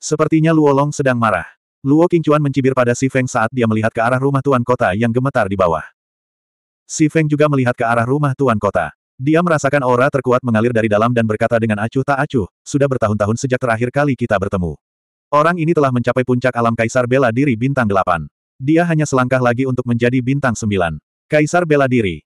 Sepertinya Luo Long sedang marah. Luo Qingchuan mencibir pada Si Feng saat dia melihat ke arah rumah tuan kota yang gemetar di bawah. Si Feng juga melihat ke arah rumah tuan kota. Dia merasakan aura terkuat mengalir dari dalam dan berkata dengan acuh tak acuh, sudah bertahun-tahun sejak terakhir kali kita bertemu. Orang ini telah mencapai puncak alam Kaisar Bela Diri Bintang Delapan. Dia hanya selangkah lagi untuk menjadi Bintang Sembilan. Kaisar Bela Diri.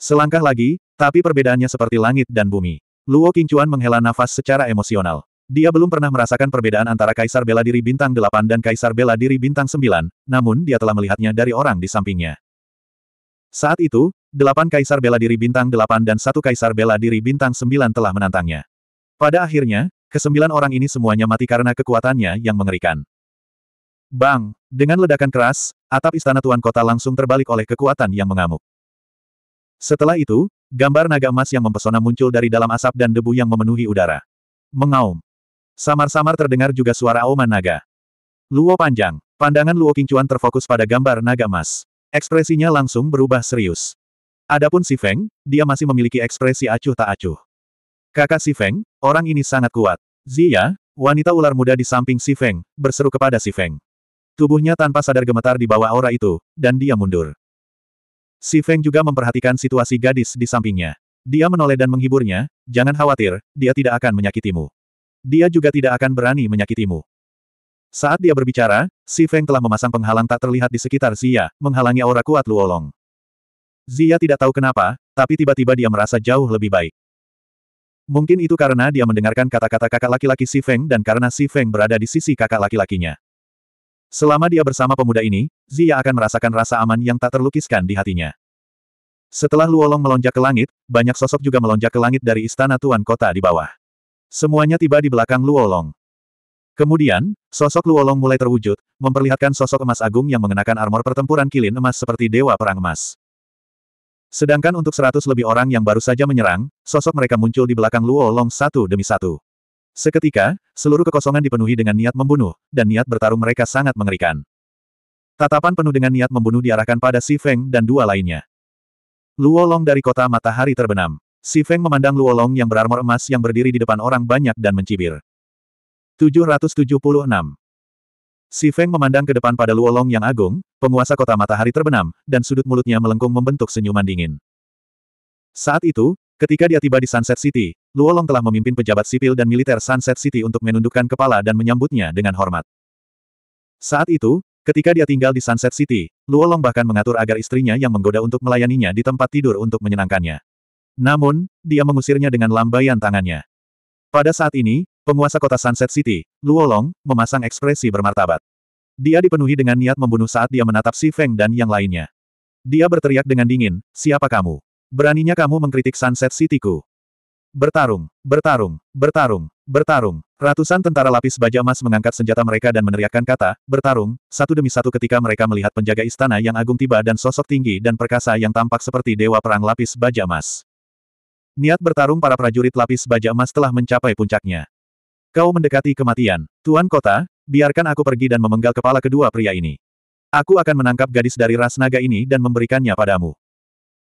Selangkah lagi, tapi perbedaannya seperti langit dan bumi. Luo Qingchuan menghela nafas secara emosional. Dia belum pernah merasakan perbedaan antara Kaisar Bela Diri Bintang 8 dan Kaisar Bela Diri Bintang 9, namun dia telah melihatnya dari orang di sampingnya. Saat itu, delapan Kaisar Bela Diri Bintang 8 dan satu Kaisar Bela Diri Bintang 9 telah menantangnya. Pada akhirnya, kesembilan orang ini semuanya mati karena kekuatannya yang mengerikan. Bang! Dengan ledakan keras, atap istana Tuan Kota langsung terbalik oleh kekuatan yang mengamuk. Setelah itu, Gambar naga emas yang mempesona muncul dari dalam asap dan debu yang memenuhi udara. Mengaum. Samar-samar terdengar juga suara auman naga. Luo panjang. Pandangan Luo Qingchuan terfokus pada gambar naga emas. Ekspresinya langsung berubah serius. Adapun Si Feng, dia masih memiliki ekspresi acuh tak acuh. Kakak Si Feng, orang ini sangat kuat. Zia, wanita ular muda di samping Si Feng, berseru kepada Si Feng. Tubuhnya tanpa sadar gemetar di bawah aura itu, dan dia mundur. Si Feng juga memperhatikan situasi gadis di sampingnya. Dia menoleh dan menghiburnya, jangan khawatir, dia tidak akan menyakitimu. Dia juga tidak akan berani menyakitimu. Saat dia berbicara, Si Feng telah memasang penghalang tak terlihat di sekitar Zia, menghalangi aura kuat Luolong. Zia tidak tahu kenapa, tapi tiba-tiba dia merasa jauh lebih baik. Mungkin itu karena dia mendengarkan kata-kata kakak laki-laki Si Feng dan karena Si Feng berada di sisi kakak laki-lakinya. Selama dia bersama pemuda ini, Zia akan merasakan rasa aman yang tak terlukiskan di hatinya. Setelah Luolong melonjak ke langit, banyak sosok juga melonjak ke langit dari istana Tuan Kota di bawah. Semuanya tiba di belakang Luolong. Kemudian, sosok Luolong mulai terwujud, memperlihatkan sosok emas agung yang mengenakan armor pertempuran kilin emas seperti Dewa Perang Emas. Sedangkan untuk seratus lebih orang yang baru saja menyerang, sosok mereka muncul di belakang Luolong satu demi satu. Seketika, seluruh kekosongan dipenuhi dengan niat membunuh, dan niat bertarung mereka sangat mengerikan. Tatapan penuh dengan niat membunuh diarahkan pada Si Feng dan dua lainnya. Luolong dari kota matahari terbenam. Si Feng memandang Luolong yang berarmor emas yang berdiri di depan orang banyak dan mencibir. 776. Si Feng memandang ke depan pada Luolong yang agung, penguasa kota matahari terbenam, dan sudut mulutnya melengkung membentuk senyuman dingin. Saat itu, Ketika dia tiba di Sunset City, Luolong telah memimpin pejabat sipil dan militer Sunset City untuk menundukkan kepala dan menyambutnya dengan hormat. Saat itu, ketika dia tinggal di Sunset City, Luolong bahkan mengatur agar istrinya yang menggoda untuk melayaninya di tempat tidur untuk menyenangkannya. Namun, dia mengusirnya dengan lambaian tangannya. Pada saat ini, penguasa kota Sunset City, Luolong, memasang ekspresi bermartabat. Dia dipenuhi dengan niat membunuh saat dia menatap Si Feng dan yang lainnya. Dia berteriak dengan dingin, siapa kamu? Beraninya kamu mengkritik Sunset Cityku. Bertarung, bertarung, bertarung, bertarung. Ratusan tentara lapis baja emas mengangkat senjata mereka dan meneriakkan kata, bertarung, satu demi satu ketika mereka melihat penjaga istana yang agung tiba dan sosok tinggi dan perkasa yang tampak seperti dewa perang lapis baja emas. Niat bertarung para prajurit lapis baja emas telah mencapai puncaknya. Kau mendekati kematian. Tuan Kota, biarkan aku pergi dan memenggal kepala kedua pria ini. Aku akan menangkap gadis dari ras naga ini dan memberikannya padamu.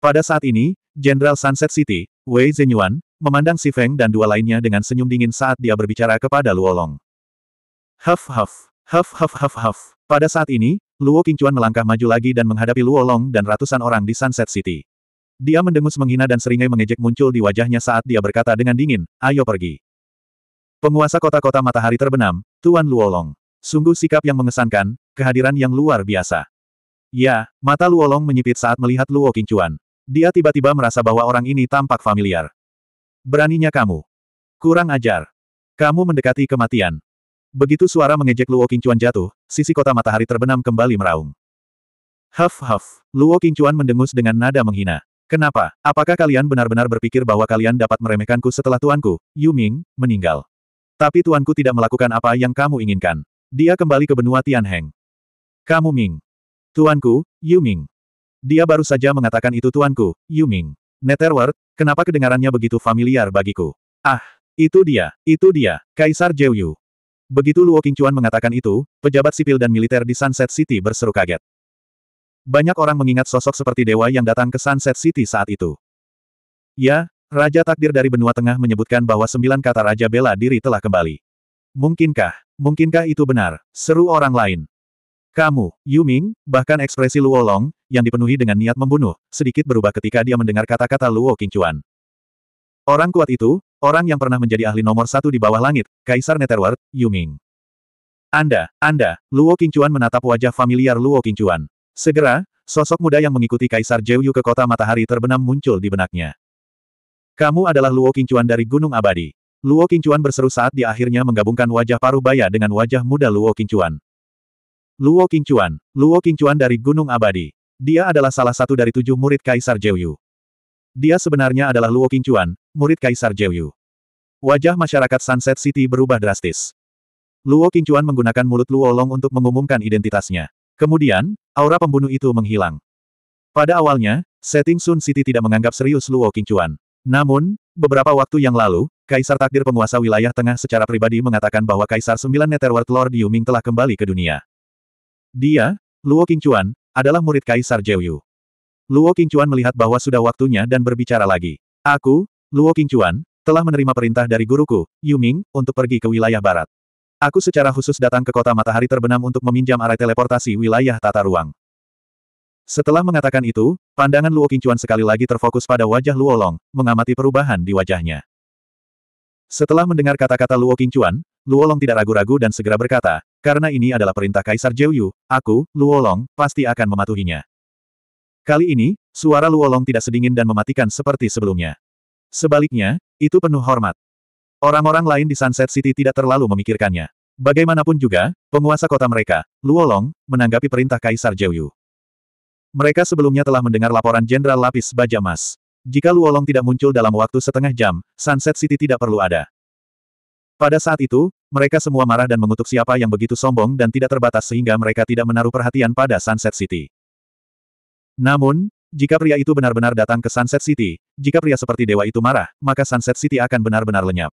Pada saat ini, Jenderal Sunset City, Wei Zhenyuan memandang Si Feng dan dua lainnya dengan senyum dingin saat dia berbicara kepada Luolong. Huff huff, huff huff huff huff. Pada saat ini, Luo Qingchuan melangkah maju lagi dan menghadapi Luolong dan ratusan orang di Sunset City. Dia mendengus menghina dan seringai mengejek muncul di wajahnya saat dia berkata dengan dingin, ayo pergi. Penguasa kota-kota matahari terbenam, Tuan Luolong. Sungguh sikap yang mengesankan, kehadiran yang luar biasa. Ya, mata Luolong menyipit saat melihat Luo Qingchuan. Dia tiba-tiba merasa bahwa orang ini tampak familiar. Beraninya kamu. Kurang ajar. Kamu mendekati kematian. Begitu suara mengejek Luo Qingchuan jatuh, sisi kota matahari terbenam kembali meraung. Huff huff, Luo Qingchuan mendengus dengan nada menghina. Kenapa? Apakah kalian benar-benar berpikir bahwa kalian dapat meremehkanku setelah tuanku, Yu Ming, meninggal? Tapi tuanku tidak melakukan apa yang kamu inginkan. Dia kembali ke benua Tianheng. Kamu Ming. Tuanku, Yu Ming. Dia baru saja mengatakan itu tuanku, Yuming. Netherworld, kenapa kedengarannya begitu familiar bagiku? Ah, itu dia, itu dia, Kaisar Jeyu. Begitu Luo Qingchuan mengatakan itu, pejabat sipil dan militer di Sunset City berseru kaget. Banyak orang mengingat sosok seperti dewa yang datang ke Sunset City saat itu. Ya, Raja Takdir dari Benua Tengah menyebutkan bahwa sembilan kata Raja Bela Diri telah kembali. Mungkinkah, mungkinkah itu benar, seru orang lain. Kamu, Yu Ming, bahkan ekspresi Luo Long, yang dipenuhi dengan niat membunuh, sedikit berubah ketika dia mendengar kata-kata Luo Qingchuan. Orang kuat itu, orang yang pernah menjadi ahli nomor satu di bawah langit, Kaisar Netherworld, Yu Ming. Anda, Anda, Luo Qingchuan menatap wajah familiar Luo Qingchuan. Segera, sosok muda yang mengikuti Kaisar Jeyu ke kota matahari terbenam muncul di benaknya. Kamu adalah Luo Qingchuan dari Gunung Abadi. Luo Qingchuan berseru saat dia akhirnya menggabungkan wajah paruh baya dengan wajah muda Luo Qingchuan. Luo Qingchuan, Luo Qingchuan dari Gunung Abadi. Dia adalah salah satu dari tujuh murid Kaisar Jeoyu. Dia sebenarnya adalah Luo Qingchuan, murid Kaisar Jeoyu. Wajah masyarakat Sunset City berubah drastis. Luo Qingchuan menggunakan mulut Luo Long untuk mengumumkan identitasnya. Kemudian, aura pembunuh itu menghilang. Pada awalnya, setting Sun City tidak menganggap serius Luo Qingchuan. Namun, beberapa waktu yang lalu, Kaisar Takdir penguasa wilayah tengah secara pribadi mengatakan bahwa Kaisar Sembilan Netherworld Lord Yuming telah kembali ke dunia. Dia, Luo Qingchuan, adalah murid Kaisar Jeyu. Luo Qingchuan melihat bahwa sudah waktunya dan berbicara lagi. Aku, Luo Qingchuan, telah menerima perintah dari guruku, Yuming, untuk pergi ke wilayah barat. Aku secara khusus datang ke kota matahari terbenam untuk meminjam arah teleportasi wilayah tata ruang. Setelah mengatakan itu, pandangan Luo Qingchuan sekali lagi terfokus pada wajah Luo Long, mengamati perubahan di wajahnya. Setelah mendengar kata-kata Luo Qingchuan, Luo Long tidak ragu-ragu dan segera berkata, karena ini adalah perintah Kaisar Jeuyu, aku, Luolong, pasti akan mematuhinya. Kali ini, suara Luolong tidak sedingin dan mematikan seperti sebelumnya. Sebaliknya, itu penuh hormat. Orang-orang lain di Sunset City tidak terlalu memikirkannya. Bagaimanapun juga, penguasa kota mereka, Luolong, menanggapi perintah Kaisar Jeuyu. Mereka sebelumnya telah mendengar laporan Jenderal Lapis Baja Mas. Jika Luolong tidak muncul dalam waktu setengah jam, Sunset City tidak perlu ada. Pada saat itu, mereka semua marah dan mengutuk siapa yang begitu sombong dan tidak terbatas sehingga mereka tidak menaruh perhatian pada Sunset City. Namun, jika pria itu benar-benar datang ke Sunset City, jika pria seperti dewa itu marah, maka Sunset City akan benar-benar lenyap.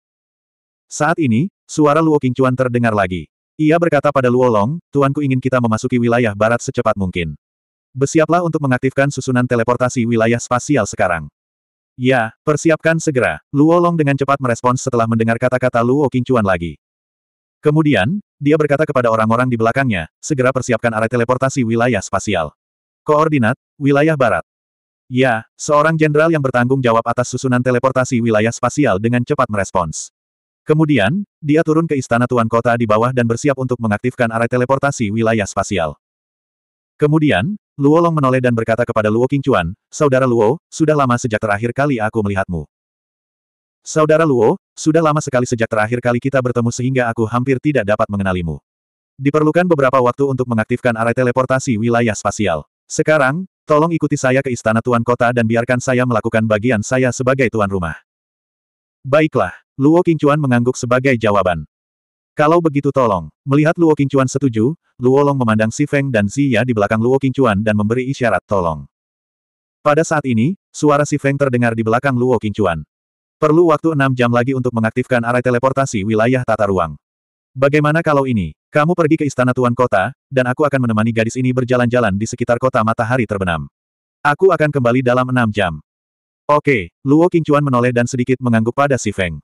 Saat ini, suara Luo Qingchuan terdengar lagi. Ia berkata pada Luo Long, Tuanku ingin kita memasuki wilayah barat secepat mungkin. Bersiaplah untuk mengaktifkan susunan teleportasi wilayah spasial sekarang. Ya, persiapkan segera. Luo Long dengan cepat merespons setelah mendengar kata-kata Luo Qingchuan lagi. Kemudian, dia berkata kepada orang-orang di belakangnya, segera persiapkan area teleportasi wilayah spasial. Koordinat, wilayah barat. Ya, seorang jenderal yang bertanggung jawab atas susunan teleportasi wilayah spasial dengan cepat merespons. Kemudian, dia turun ke istana tuan kota di bawah dan bersiap untuk mengaktifkan area teleportasi wilayah spasial. Kemudian, Luo Long menoleh dan berkata kepada Luo Qingchuan, Saudara Luo, sudah lama sejak terakhir kali aku melihatmu. Saudara Luo, sudah lama sekali sejak terakhir kali kita bertemu sehingga aku hampir tidak dapat mengenalimu. Diperlukan beberapa waktu untuk mengaktifkan arai teleportasi wilayah spasial. Sekarang, tolong ikuti saya ke istana tuan kota dan biarkan saya melakukan bagian saya sebagai tuan rumah. Baiklah, Luo Qingchuan mengangguk sebagai jawaban. Kalau begitu tolong. Melihat Luo Qingchuan setuju, Luo Long memandang Si Feng dan Ya di belakang Luo Qingchuan dan memberi isyarat tolong. Pada saat ini, suara Si Feng terdengar di belakang Luo Qingchuan. Perlu waktu enam jam lagi untuk mengaktifkan arai teleportasi wilayah tata ruang. Bagaimana kalau ini? Kamu pergi ke istana tuan kota, dan aku akan menemani gadis ini berjalan-jalan di sekitar kota matahari terbenam. Aku akan kembali dalam enam jam. Oke, Luo Qingchuan menoleh dan sedikit mengangguk pada Si Feng.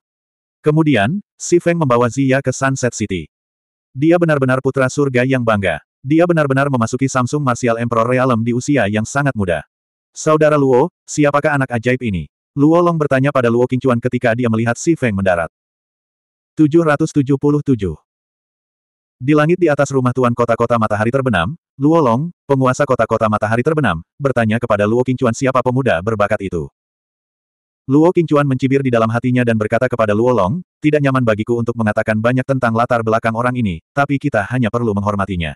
Kemudian, Si Feng membawa Zia ke Sunset City. Dia benar-benar putra surga yang bangga. Dia benar-benar memasuki Samsung Martial Emperor Realm di usia yang sangat muda. Saudara Luo, siapakah anak ajaib ini? Luo Long bertanya pada Luo Qingchuan ketika dia melihat Si Feng mendarat. 777 di langit di atas rumah tuan kota-kota matahari terbenam, Luo Long, penguasa kota-kota matahari terbenam, bertanya kepada Luo Qingchuan siapa pemuda berbakat itu. Luo Qingchuan mencibir di dalam hatinya dan berkata kepada Luo Long, tidak nyaman bagiku untuk mengatakan banyak tentang latar belakang orang ini, tapi kita hanya perlu menghormatinya.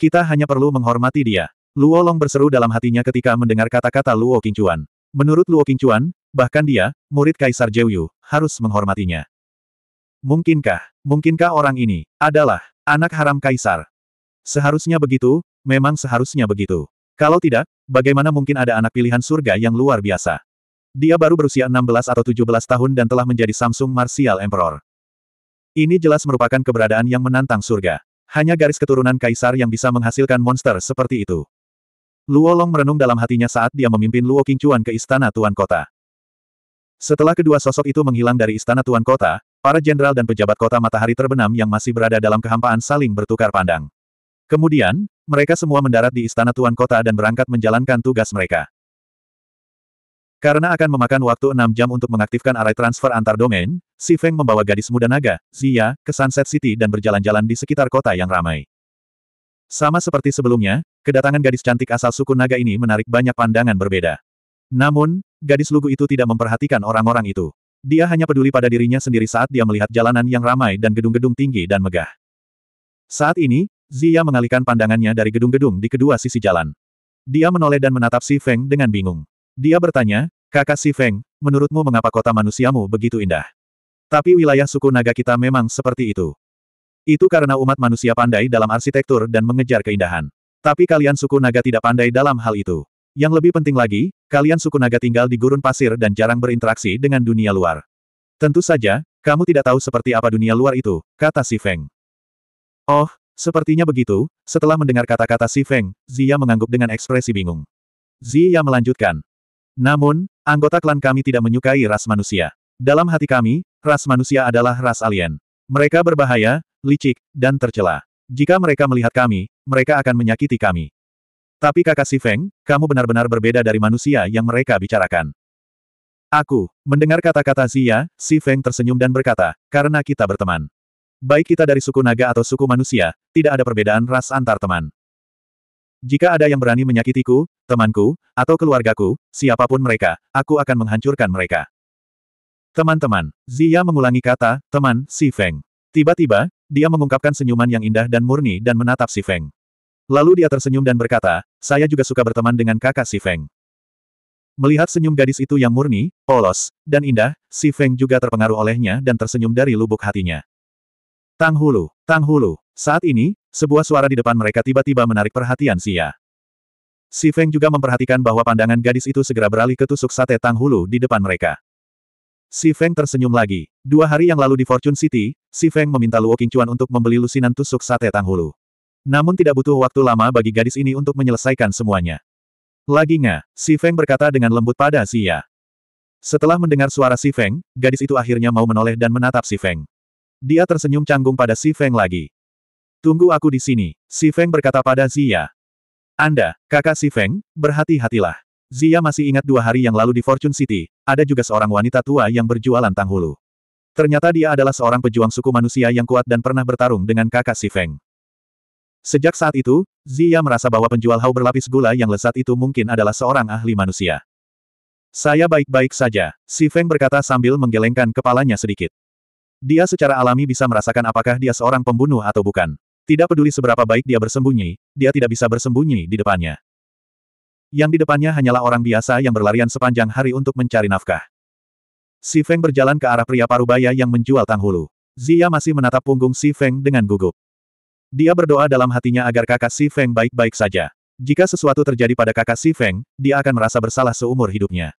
Kita hanya perlu menghormati dia. Luo Long berseru dalam hatinya ketika mendengar kata-kata Luo Qingchuan. Menurut Luo Qingchuan, bahkan dia, murid Kaisar Jeuyu, harus menghormatinya. Mungkinkah, mungkinkah orang ini, adalah, anak haram Kaisar? Seharusnya begitu, memang seharusnya begitu. Kalau tidak, bagaimana mungkin ada anak pilihan surga yang luar biasa? Dia baru berusia 16 atau 17 tahun dan telah menjadi Samsung Martial Emperor. Ini jelas merupakan keberadaan yang menantang surga. Hanya garis keturunan kaisar yang bisa menghasilkan monster seperti itu. Luo Long merenung dalam hatinya saat dia memimpin Luo Qingchuan ke istana tuan kota. Setelah kedua sosok itu menghilang dari istana tuan kota, para jenderal dan pejabat kota matahari terbenam yang masih berada dalam kehampaan saling bertukar pandang. Kemudian, mereka semua mendarat di istana tuan kota dan berangkat menjalankan tugas mereka. Karena akan memakan waktu enam jam untuk mengaktifkan arai transfer antar domain, Si Feng membawa gadis muda naga, Zia, ke Sunset City dan berjalan-jalan di sekitar kota yang ramai. Sama seperti sebelumnya, kedatangan gadis cantik asal suku naga ini menarik banyak pandangan berbeda. Namun, gadis lugu itu tidak memperhatikan orang-orang itu. Dia hanya peduli pada dirinya sendiri saat dia melihat jalanan yang ramai dan gedung-gedung tinggi dan megah. Saat ini, Zia mengalihkan pandangannya dari gedung-gedung di kedua sisi jalan. Dia menoleh dan menatap Si Feng dengan bingung. Dia bertanya, kakak si Feng, menurutmu mengapa kota manusiamu begitu indah? Tapi wilayah suku naga kita memang seperti itu. Itu karena umat manusia pandai dalam arsitektur dan mengejar keindahan. Tapi kalian suku naga tidak pandai dalam hal itu. Yang lebih penting lagi, kalian suku naga tinggal di gurun pasir dan jarang berinteraksi dengan dunia luar. Tentu saja, kamu tidak tahu seperti apa dunia luar itu, kata si Feng. Oh, sepertinya begitu, setelah mendengar kata-kata si Feng, Zia mengangguk dengan ekspresi bingung. Zia melanjutkan, namun, anggota klan kami tidak menyukai ras manusia. Dalam hati kami, ras manusia adalah ras alien. Mereka berbahaya, licik, dan tercela. Jika mereka melihat kami, mereka akan menyakiti kami. Tapi kakak Si Feng, kamu benar-benar berbeda dari manusia yang mereka bicarakan. Aku, mendengar kata-kata Zia, Si Feng tersenyum dan berkata, karena kita berteman. Baik kita dari suku naga atau suku manusia, tidak ada perbedaan ras antar teman. Jika ada yang berani menyakitiku, temanku, atau keluargaku, siapapun mereka, aku akan menghancurkan mereka. Teman-teman, Zia mengulangi kata, teman, si Feng. Tiba-tiba, dia mengungkapkan senyuman yang indah dan murni dan menatap si Feng. Lalu dia tersenyum dan berkata, saya juga suka berteman dengan kakak si Feng. Melihat senyum gadis itu yang murni, polos, dan indah, si Feng juga terpengaruh olehnya dan tersenyum dari lubuk hatinya. Tang Hulu, Tang Hulu, saat ini, sebuah suara di depan mereka tiba-tiba menarik perhatian Xia. Si Feng juga memperhatikan bahwa pandangan gadis itu segera beralih ke tusuk sate Tang Hulu di depan mereka. Si Feng tersenyum lagi. Dua hari yang lalu di Fortune City, Si Feng meminta Luo Qingchuan untuk membeli lusinan tusuk sate Tang Hulu. Namun tidak butuh waktu lama bagi gadis ini untuk menyelesaikan semuanya. Lagi nga, Si Feng berkata dengan lembut pada Xia. Setelah mendengar suara Si Feng, gadis itu akhirnya mau menoleh dan menatap Si Feng. Dia tersenyum canggung pada Si Feng lagi. Tunggu aku di sini, Si Feng berkata pada Zia. Anda, kakak Si Feng, berhati-hatilah. Zia masih ingat dua hari yang lalu di Fortune City, ada juga seorang wanita tua yang berjualan tanghulu. Ternyata dia adalah seorang pejuang suku manusia yang kuat dan pernah bertarung dengan kakak Si Feng. Sejak saat itu, Zia merasa bahwa penjual hau berlapis gula yang lezat itu mungkin adalah seorang ahli manusia. Saya baik-baik saja, Si Feng berkata sambil menggelengkan kepalanya sedikit. Dia secara alami bisa merasakan apakah dia seorang pembunuh atau bukan. Tidak peduli seberapa baik dia bersembunyi, dia tidak bisa bersembunyi di depannya. Yang di depannya hanyalah orang biasa yang berlarian sepanjang hari untuk mencari nafkah. Si Feng berjalan ke arah pria parubaya yang menjual tanghulu. Zia masih menatap punggung Si Feng dengan gugup. Dia berdoa dalam hatinya agar kakak Si Feng baik-baik saja. Jika sesuatu terjadi pada kakak Si Feng, dia akan merasa bersalah seumur hidupnya.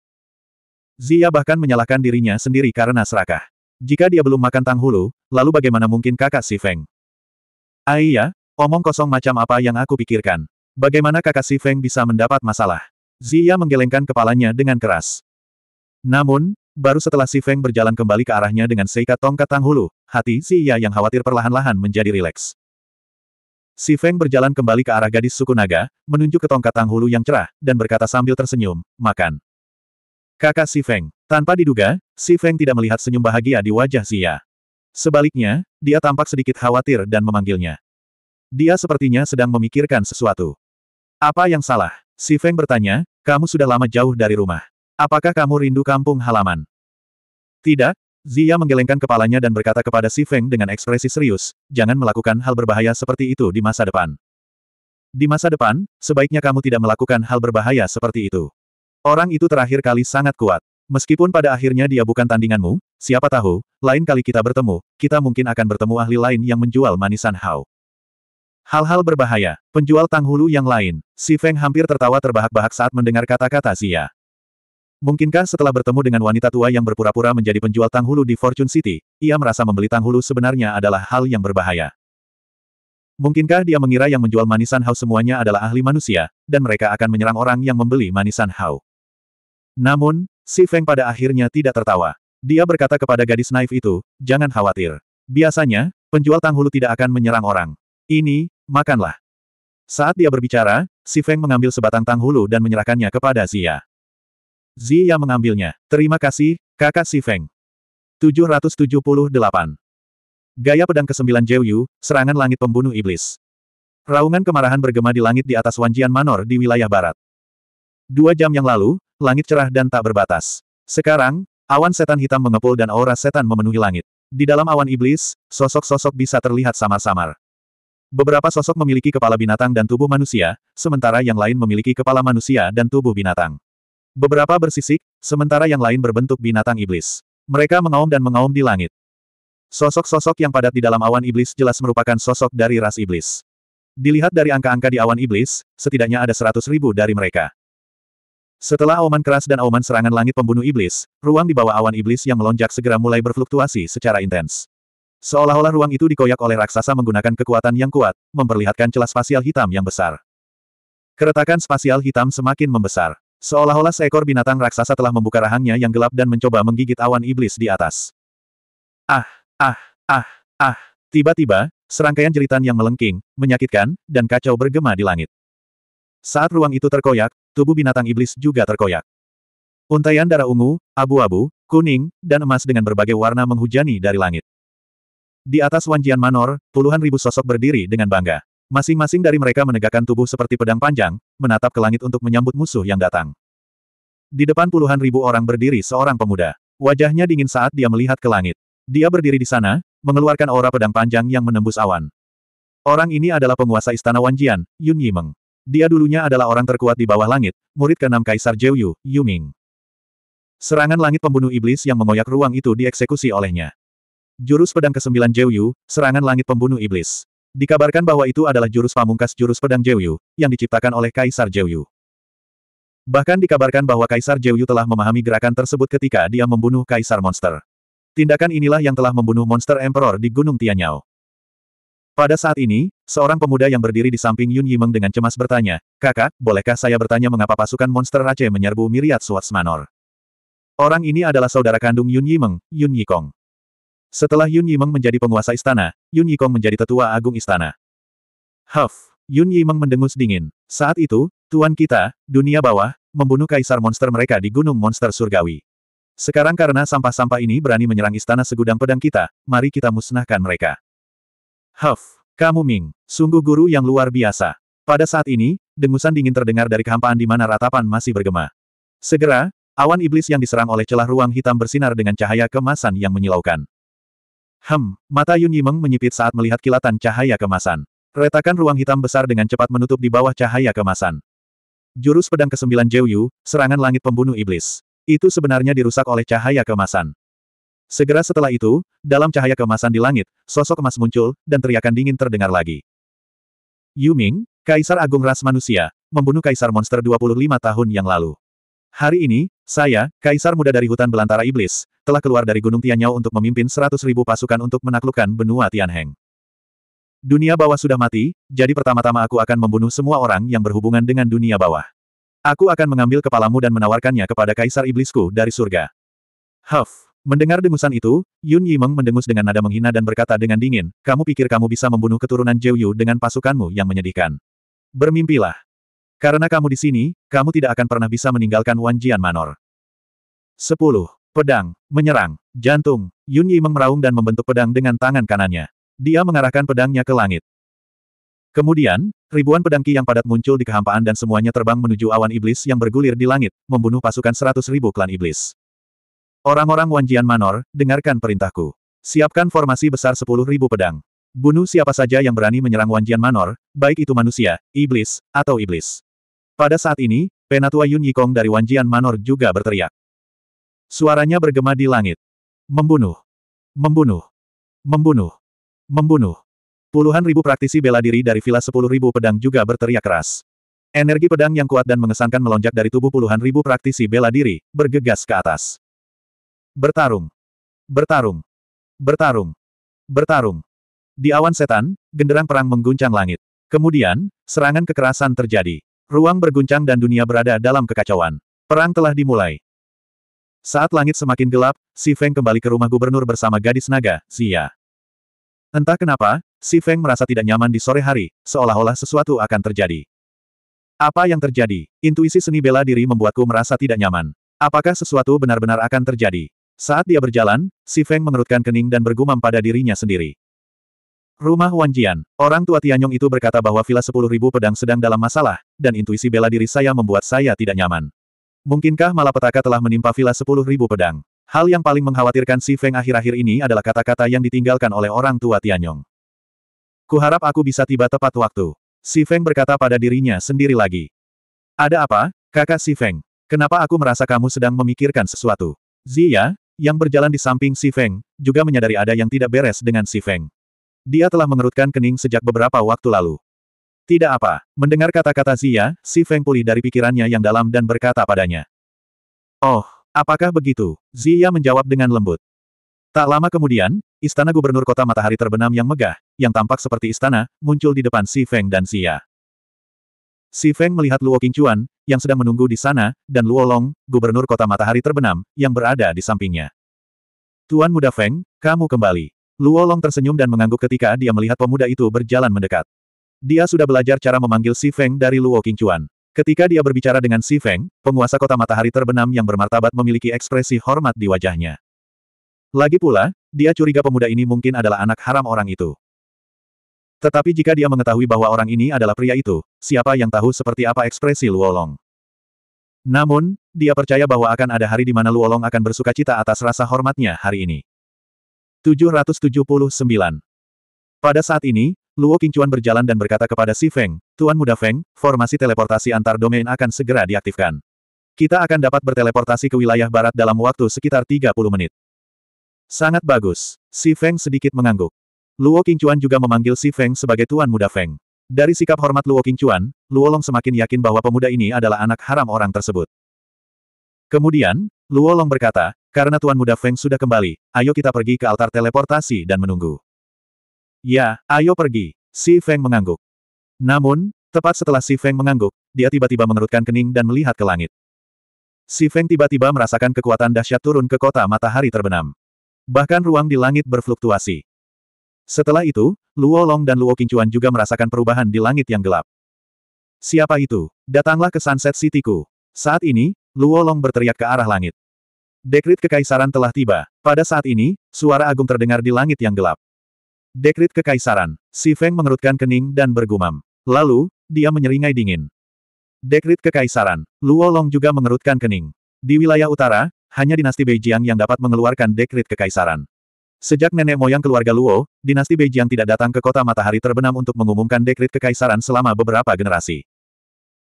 Zia bahkan menyalahkan dirinya sendiri karena serakah. Jika dia belum makan tanghulu, lalu bagaimana mungkin kakak Si Feng? Aiyah, omong kosong macam apa yang aku pikirkan. Bagaimana kakak si Feng bisa mendapat masalah? Zia menggelengkan kepalanya dengan keras. Namun, baru setelah si Feng berjalan kembali ke arahnya dengan seikat tongkat Tang Hulu, hati Zia yang khawatir perlahan-lahan menjadi rileks. Si Feng berjalan kembali ke arah gadis suku naga, menunjuk ke tongkat Tang Hulu yang cerah, dan berkata sambil tersenyum, makan. Kakak Si Feng. Tanpa diduga, Si Feng tidak melihat senyum bahagia di wajah Zia. Sebaliknya, dia tampak sedikit khawatir dan memanggilnya. Dia sepertinya sedang memikirkan sesuatu. Apa yang salah? Si Feng bertanya, kamu sudah lama jauh dari rumah. Apakah kamu rindu kampung halaman? Tidak, Zia menggelengkan kepalanya dan berkata kepada Si Feng dengan ekspresi serius, jangan melakukan hal berbahaya seperti itu di masa depan. Di masa depan, sebaiknya kamu tidak melakukan hal berbahaya seperti itu. Orang itu terakhir kali sangat kuat. Meskipun pada akhirnya dia bukan tandinganmu, siapa tahu, lain kali kita bertemu, kita mungkin akan bertemu ahli lain yang menjual manisan hao. Hal-hal berbahaya, penjual tanghulu yang lain, si Feng hampir tertawa terbahak-bahak saat mendengar kata-kata Zia. Mungkinkah setelah bertemu dengan wanita tua yang berpura-pura menjadi penjual tanghulu di Fortune City, ia merasa membeli tanghulu sebenarnya adalah hal yang berbahaya. Mungkinkah dia mengira yang menjual manisan hao semuanya adalah ahli manusia, dan mereka akan menyerang orang yang membeli manisan hao. Namun, Si Feng pada akhirnya tidak tertawa. Dia berkata kepada gadis naif itu, jangan khawatir. Biasanya, penjual tanghulu tidak akan menyerang orang. Ini, makanlah. Saat dia berbicara, Si Feng mengambil sebatang tanghulu dan menyerahkannya kepada Zia. Zia mengambilnya. Terima kasih, kakak Si Feng. 778. Gaya pedang ke-9 Yu, serangan langit pembunuh iblis. Raungan kemarahan bergema di langit di atas Wanjian Manor di wilayah barat. Dua jam yang lalu, langit cerah dan tak berbatas. Sekarang, awan setan hitam mengepul dan aura setan memenuhi langit. Di dalam awan iblis, sosok-sosok bisa terlihat samar-samar. Beberapa sosok memiliki kepala binatang dan tubuh manusia, sementara yang lain memiliki kepala manusia dan tubuh binatang. Beberapa bersisik, sementara yang lain berbentuk binatang iblis. Mereka mengaum dan mengaum di langit. Sosok-sosok yang padat di dalam awan iblis jelas merupakan sosok dari ras iblis. Dilihat dari angka-angka di awan iblis, setidaknya ada seratus ribu dari mereka. Setelah auman keras dan auman serangan langit pembunuh iblis, ruang di bawah awan iblis yang melonjak segera mulai berfluktuasi secara intens. Seolah-olah ruang itu dikoyak oleh raksasa menggunakan kekuatan yang kuat, memperlihatkan celah spasial hitam yang besar. Keretakan spasial hitam semakin membesar. Seolah-olah seekor binatang raksasa telah membuka rahangnya yang gelap dan mencoba menggigit awan iblis di atas. Ah, ah, ah, ah. Tiba-tiba, serangkaian jeritan yang melengking, menyakitkan, dan kacau bergema di langit. Saat ruang itu terkoyak, tubuh binatang iblis juga terkoyak. Untaian darah ungu, abu-abu, kuning, dan emas dengan berbagai warna menghujani dari langit. Di atas wanjian manor, puluhan ribu sosok berdiri dengan bangga. Masing-masing dari mereka menegakkan tubuh seperti pedang panjang, menatap ke langit untuk menyambut musuh yang datang. Di depan puluhan ribu orang berdiri seorang pemuda. Wajahnya dingin saat dia melihat ke langit. Dia berdiri di sana, mengeluarkan aura pedang panjang yang menembus awan. Orang ini adalah penguasa istana Wanjian, Yun Yimeng. Dia dulunya adalah orang terkuat di bawah langit, murid keenam Kaisar Jeoyu, Yu Ming. Serangan langit pembunuh iblis yang mengoyak ruang itu dieksekusi olehnya. Jurus pedang ke-9 Yu, serangan langit pembunuh iblis. Dikabarkan bahwa itu adalah jurus pamungkas jurus pedang Yu yang diciptakan oleh Kaisar Yu. Bahkan dikabarkan bahwa Kaisar Yu telah memahami gerakan tersebut ketika dia membunuh Kaisar Monster. Tindakan inilah yang telah membunuh monster Emperor di Gunung Tianyao. Pada saat ini, seorang pemuda yang berdiri di samping Yun Yimeng dengan cemas bertanya, Kakak, bolehkah saya bertanya mengapa pasukan monster Aceh menyerbu Miriat Swatsmanor? Orang ini adalah saudara kandung Yun Yimeng, Yun Yikong. Setelah Yun Yimeng menjadi penguasa istana, Yun Yikong menjadi tetua agung istana. Huff! Yun Yimeng mendengus dingin. Saat itu, Tuan kita, dunia bawah, membunuh kaisar monster mereka di Gunung Monster Surgawi. Sekarang karena sampah-sampah ini berani menyerang istana segudang pedang kita, mari kita musnahkan mereka. Huff, kamu Ming, sungguh guru yang luar biasa. Pada saat ini, dengusan dingin terdengar dari kehampaan di mana ratapan masih bergema. Segera, awan iblis yang diserang oleh celah ruang hitam bersinar dengan cahaya kemasan yang menyilaukan. Hem, mata Yun Yimeng menyipit saat melihat kilatan cahaya kemasan. Retakan ruang hitam besar dengan cepat menutup di bawah cahaya kemasan. Jurus pedang ke-9 Yu, serangan langit pembunuh iblis. Itu sebenarnya dirusak oleh cahaya kemasan. Segera setelah itu, dalam cahaya kemasan di langit, sosok emas muncul, dan teriakan dingin terdengar lagi. Yu Ming, Kaisar Agung Ras Manusia, membunuh Kaisar Monster 25 tahun yang lalu. Hari ini, saya, Kaisar Muda dari Hutan Belantara Iblis, telah keluar dari Gunung Tianyao untuk memimpin 100 ribu pasukan untuk menaklukkan benua Tianheng. Dunia bawah sudah mati, jadi pertama-tama aku akan membunuh semua orang yang berhubungan dengan dunia bawah. Aku akan mengambil kepalamu dan menawarkannya kepada Kaisar Iblisku dari surga. Huff. Mendengar dengusan itu, Yun Yimeng mendengus dengan nada menghina dan berkata dengan dingin, kamu pikir kamu bisa membunuh keturunan Zhou Yu dengan pasukanmu yang menyedihkan. Bermimpilah. Karena kamu di sini, kamu tidak akan pernah bisa meninggalkan Wan Jian Manor. 10. Pedang, menyerang, jantung, Yun Yimeng meraung dan membentuk pedang dengan tangan kanannya. Dia mengarahkan pedangnya ke langit. Kemudian, ribuan pedangki yang padat muncul di kehampaan dan semuanya terbang menuju awan iblis yang bergulir di langit, membunuh pasukan seratus ribu klan iblis. Orang-orang Wanjian Manor, dengarkan perintahku. Siapkan formasi besar ribu pedang. Bunuh siapa saja yang berani menyerang Wanjian Manor, baik itu manusia, iblis, atau iblis. Pada saat ini, penatua Yun Yikong dari Wanjian Manor juga berteriak. Suaranya bergema di langit. Membunuh. Membunuh. Membunuh. Membunuh. Puluhan ribu praktisi bela diri dari Villa ribu pedang juga berteriak keras. Energi pedang yang kuat dan mengesankan melonjak dari tubuh puluhan ribu praktisi bela diri, bergegas ke atas. Bertarung. Bertarung. Bertarung. Bertarung. Di awan setan, genderang perang mengguncang langit. Kemudian, serangan kekerasan terjadi. Ruang berguncang dan dunia berada dalam kekacauan. Perang telah dimulai. Saat langit semakin gelap, Si Feng kembali ke rumah gubernur bersama gadis naga, Xia. Entah kenapa, Si Feng merasa tidak nyaman di sore hari, seolah-olah sesuatu akan terjadi. Apa yang terjadi? Intuisi seni bela diri membuatku merasa tidak nyaman. Apakah sesuatu benar-benar akan terjadi? Saat dia berjalan, Si Feng mengerutkan kening dan bergumam pada dirinya sendiri. Rumah Wan Jian, orang tua Tianyong itu berkata bahwa villa sepuluh ribu pedang sedang dalam masalah, dan intuisi bela diri saya membuat saya tidak nyaman. Mungkinkah malapetaka telah menimpa villa sepuluh ribu pedang? Hal yang paling mengkhawatirkan Si Feng akhir-akhir ini adalah kata-kata yang ditinggalkan oleh orang tua Tianyong. Kuharap aku bisa tiba tepat waktu. Si Feng berkata pada dirinya sendiri lagi. Ada apa, kakak Si Feng? Kenapa aku merasa kamu sedang memikirkan sesuatu? Zia, yang berjalan di samping Si Feng, juga menyadari ada yang tidak beres dengan Si Feng. Dia telah mengerutkan kening sejak beberapa waktu lalu. Tidak apa, mendengar kata-kata Zia, Si Feng pulih dari pikirannya yang dalam dan berkata padanya. Oh, apakah begitu? Zia menjawab dengan lembut. Tak lama kemudian, istana gubernur kota matahari terbenam yang megah, yang tampak seperti istana, muncul di depan Si Feng dan Zia. Si Feng melihat Luo Qingchuan, yang sedang menunggu di sana, dan Luo Long, gubernur kota matahari terbenam, yang berada di sampingnya. Tuan muda Feng, kamu kembali. Luo Long tersenyum dan mengangguk ketika dia melihat pemuda itu berjalan mendekat. Dia sudah belajar cara memanggil Si Feng dari Luo Qingchuan. Ketika dia berbicara dengan Si Feng, penguasa kota matahari terbenam yang bermartabat memiliki ekspresi hormat di wajahnya. Lagi pula, dia curiga pemuda ini mungkin adalah anak haram orang itu. Tetapi jika dia mengetahui bahwa orang ini adalah pria itu, siapa yang tahu seperti apa ekspresi Luolong. Namun, dia percaya bahwa akan ada hari di mana Luolong akan bersuka cita atas rasa hormatnya hari ini. 779. Pada saat ini, Luo Qingchuan berjalan dan berkata kepada Si Feng, Tuan Muda Feng, formasi teleportasi antar domain akan segera diaktifkan. Kita akan dapat berteleportasi ke wilayah barat dalam waktu sekitar 30 menit. Sangat bagus. Si Feng sedikit mengangguk. Luo Qingchuan juga memanggil Si Feng sebagai tuan muda Feng. Dari sikap hormat Luo Qingchuan, Luo Long semakin yakin bahwa pemuda ini adalah anak haram orang tersebut. Kemudian, Luo Long berkata, karena tuan muda Feng sudah kembali, ayo kita pergi ke altar teleportasi dan menunggu. Ya, ayo pergi, Si Feng mengangguk. Namun, tepat setelah Si Feng mengangguk, dia tiba-tiba mengerutkan kening dan melihat ke langit. Si Feng tiba-tiba merasakan kekuatan dahsyat turun ke kota matahari terbenam. Bahkan ruang di langit berfluktuasi. Setelah itu, Luo Long dan Luo Qingchuan juga merasakan perubahan di langit yang gelap. Siapa itu? Datanglah ke Sunset Cityku. Saat ini, Luo Long berteriak ke arah langit. Dekrit kekaisaran telah tiba. Pada saat ini, suara agung terdengar di langit yang gelap. Dekrit kekaisaran. Si Feng mengerutkan kening dan bergumam. Lalu, dia menyeringai dingin. Dekrit kekaisaran. Luo Long juga mengerutkan kening. Di wilayah utara, hanya dinasti Beijing yang dapat mengeluarkan dekrit kekaisaran. Sejak nenek moyang keluarga Luo, dinasti Beijing tidak datang ke kota matahari terbenam untuk mengumumkan dekrit kekaisaran selama beberapa generasi.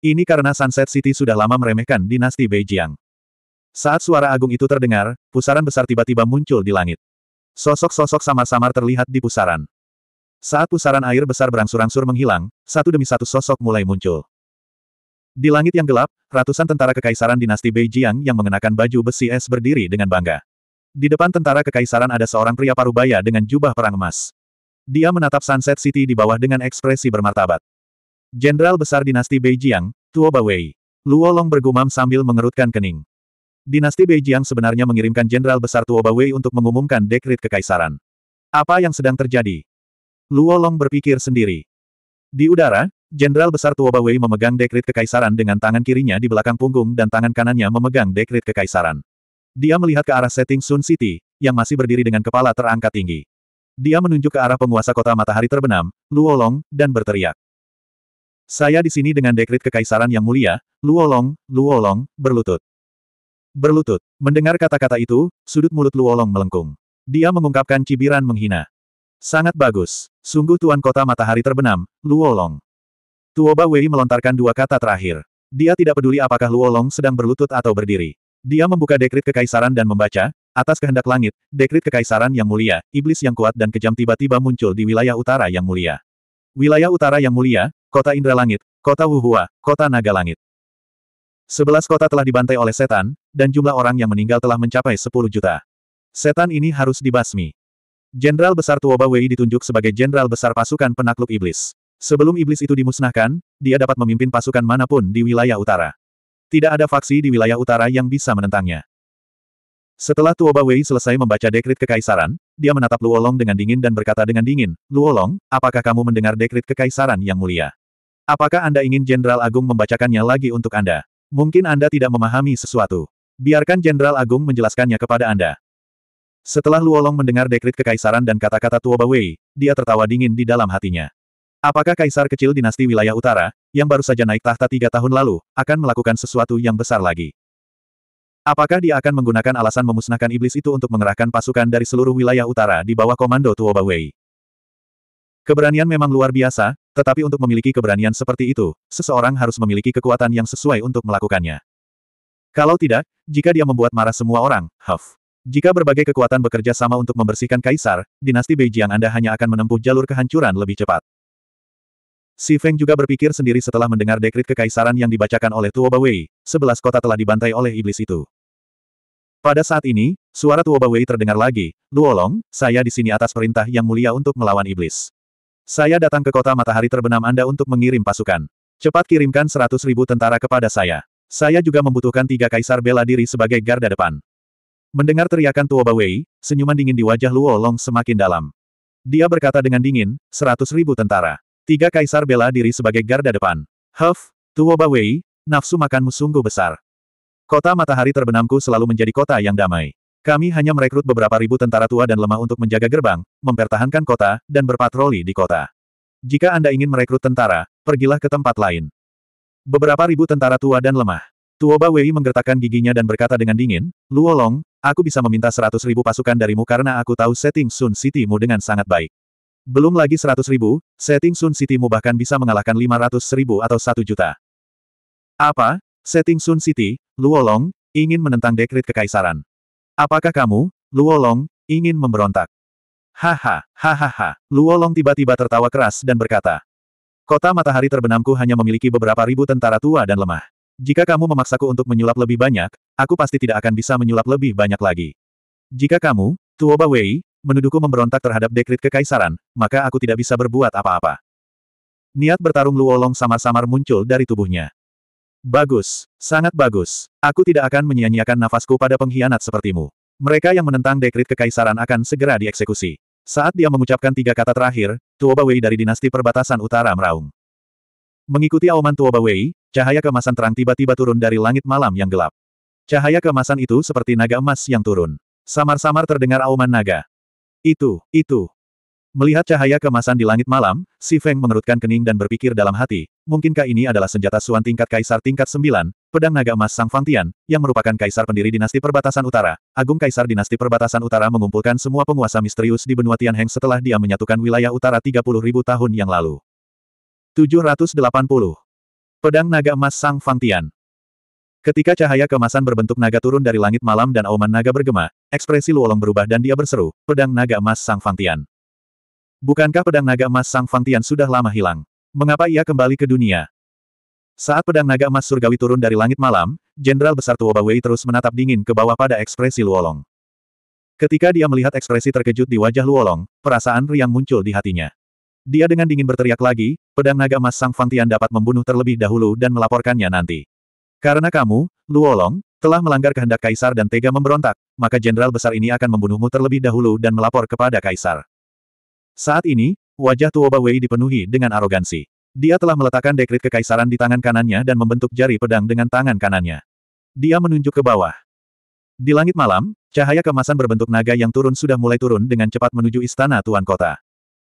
Ini karena Sunset City sudah lama meremehkan dinasti Beijing. Saat suara agung itu terdengar, pusaran besar tiba-tiba muncul di langit. Sosok-sosok samar-samar terlihat di pusaran. Saat pusaran air besar berangsur-angsur menghilang, satu demi satu sosok mulai muncul. Di langit yang gelap, ratusan tentara kekaisaran dinasti Beijing yang mengenakan baju besi es berdiri dengan bangga. Di depan tentara kekaisaran ada seorang pria parubaya dengan jubah perang emas. Dia menatap Sunset City di bawah dengan ekspresi bermartabat. Jenderal Besar Dinasti Beijiang, Tuo Bawei. Luo Long bergumam sambil mengerutkan kening. Dinasti Beijiang sebenarnya mengirimkan Jenderal Besar Tuo Bawei untuk mengumumkan dekrit kekaisaran. Apa yang sedang terjadi? Luo Long berpikir sendiri. Di udara, Jenderal Besar Tuo Bawei memegang dekrit kekaisaran dengan tangan kirinya di belakang punggung dan tangan kanannya memegang dekrit kekaisaran. Dia melihat ke arah setting Sun City, yang masih berdiri dengan kepala terangkat tinggi. Dia menunjuk ke arah penguasa kota matahari terbenam, Luolong, dan berteriak. Saya di sini dengan dekrit kekaisaran yang mulia, Luolong, Luolong, berlutut. Berlutut. Mendengar kata-kata itu, sudut mulut Luolong melengkung. Dia mengungkapkan cibiran menghina. Sangat bagus. Sungguh tuan kota matahari terbenam, Luolong. Tuoba Wei melontarkan dua kata terakhir. Dia tidak peduli apakah Luolong sedang berlutut atau berdiri. Dia membuka dekrit kekaisaran dan membaca, atas kehendak langit, dekrit kekaisaran yang mulia, iblis yang kuat dan kejam tiba-tiba muncul di wilayah utara yang mulia. Wilayah utara yang mulia, kota Indra Langit, kota Wuhua, kota Naga Langit. Sebelas kota telah dibantai oleh setan, dan jumlah orang yang meninggal telah mencapai sepuluh juta. Setan ini harus dibasmi. Jenderal Besar Tuoba Wei ditunjuk sebagai Jenderal Besar Pasukan Penakluk Iblis. Sebelum iblis itu dimusnahkan, dia dapat memimpin pasukan manapun di wilayah utara. Tidak ada faksi di wilayah utara yang bisa menentangnya. Setelah Tuoba Wei selesai membaca dekrit kekaisaran, dia menatap Luolong dengan dingin dan berkata dengan dingin, Luolong, apakah kamu mendengar dekrit kekaisaran yang mulia? Apakah Anda ingin Jenderal Agung membacakannya lagi untuk Anda? Mungkin Anda tidak memahami sesuatu. Biarkan Jenderal Agung menjelaskannya kepada Anda. Setelah Luolong mendengar dekrit kekaisaran dan kata-kata Tuoba Wei, dia tertawa dingin di dalam hatinya. Apakah kaisar kecil dinasti wilayah utara, yang baru saja naik tahta tiga tahun lalu, akan melakukan sesuatu yang besar lagi. Apakah dia akan menggunakan alasan memusnahkan iblis itu untuk mengerahkan pasukan dari seluruh wilayah utara di bawah komando Tuoba Wei? Keberanian memang luar biasa, tetapi untuk memiliki keberanian seperti itu, seseorang harus memiliki kekuatan yang sesuai untuk melakukannya. Kalau tidak, jika dia membuat marah semua orang, huff. Jika berbagai kekuatan bekerja sama untuk membersihkan kaisar, dinasti Beijiang Anda hanya akan menempuh jalur kehancuran lebih cepat. Si Feng juga berpikir sendiri setelah mendengar dekrit kekaisaran yang dibacakan oleh Tuoba Wei, sebelas kota telah dibantai oleh iblis itu. Pada saat ini, suara Tuoba Wei terdengar lagi, Luolong, saya di sini atas perintah yang mulia untuk melawan iblis. Saya datang ke kota matahari terbenam Anda untuk mengirim pasukan. Cepat kirimkan seratus ribu tentara kepada saya. Saya juga membutuhkan tiga kaisar bela diri sebagai garda depan. Mendengar teriakan Tuoba Wei, senyuman dingin di wajah Luolong semakin dalam. Dia berkata dengan dingin, seratus ribu tentara. Tiga kaisar bela diri sebagai garda depan. Huff, Tuoba Wei, nafsu makanmu sungguh besar. Kota matahari terbenamku selalu menjadi kota yang damai. Kami hanya merekrut beberapa ribu tentara tua dan lemah untuk menjaga gerbang, mempertahankan kota, dan berpatroli di kota. Jika Anda ingin merekrut tentara, pergilah ke tempat lain. Beberapa ribu tentara tua dan lemah. Tuoba Wei menggertakkan giginya dan berkata dengan dingin, Luolong, aku bisa meminta seratus ribu pasukan darimu karena aku tahu setting Sun Citymu dengan sangat baik. Belum lagi 100 ribu, setting Sun Citymu bahkan bisa mengalahkan 500 ribu atau 1 juta. Apa? Setting Sun City, Luolong, ingin menentang dekrit kekaisaran. Apakah kamu, Luolong, ingin memberontak? Haha, hahaha, Luolong tiba-tiba tertawa keras dan berkata. Kota matahari terbenamku hanya memiliki beberapa ribu tentara tua dan lemah. Jika kamu memaksaku untuk menyulap lebih banyak, aku pasti tidak akan bisa menyulap lebih banyak lagi. Jika kamu, Tuoba Wei, menuduhku memberontak terhadap dekrit kekaisaran, maka aku tidak bisa berbuat apa-apa. Niat bertarung Luolong samar-samar muncul dari tubuhnya. Bagus, sangat bagus. Aku tidak akan menyia-nyiakan nafasku pada pengkhianat sepertimu. Mereka yang menentang dekrit kekaisaran akan segera dieksekusi. Saat dia mengucapkan tiga kata terakhir, Tuoba Wei dari dinasti perbatasan utara meraung. Mengikuti auman Tuoba Wei, cahaya kemasan terang tiba-tiba turun dari langit malam yang gelap. Cahaya kemasan itu seperti naga emas yang turun. Samar-samar terdengar auman naga. Itu, itu. Melihat cahaya kemasan di langit malam, Si Feng mengerutkan kening dan berpikir dalam hati, mungkinkah ini adalah senjata suan tingkat kaisar tingkat sembilan, pedang naga emas Sang Fangtian, yang merupakan kaisar pendiri dinasti perbatasan utara. Agung Kaisar dinasti perbatasan utara mengumpulkan semua penguasa misterius di benua Tianheng setelah dia menyatukan wilayah utara ribu tahun yang lalu. 780. Pedang naga emas Sang Fangtian Ketika cahaya kemasan berbentuk naga turun dari langit malam dan auman naga bergema, ekspresi Luolong berubah dan dia berseru, pedang naga emas Sang Fangtian. Bukankah pedang naga emas Sang Fangtian sudah lama hilang? Mengapa ia kembali ke dunia? Saat pedang naga emas surgawi turun dari langit malam, Jenderal Besar Tuoba Wei terus menatap dingin ke bawah pada ekspresi Luolong. Ketika dia melihat ekspresi terkejut di wajah Luolong, perasaan riang muncul di hatinya. Dia dengan dingin berteriak lagi, pedang naga emas Sang Fangtian dapat membunuh terlebih dahulu dan melaporkannya nanti. Karena kamu, Luolong, telah melanggar kehendak kaisar dan tega memberontak, maka jenderal besar ini akan membunuhmu terlebih dahulu dan melapor kepada kaisar. Saat ini, wajah Tuoba Wei dipenuhi dengan arogansi. Dia telah meletakkan dekrit kekaisaran di tangan kanannya dan membentuk jari pedang dengan tangan kanannya. Dia menunjuk ke bawah. Di langit malam, cahaya kemasan berbentuk naga yang turun sudah mulai turun dengan cepat menuju istana tuan kota.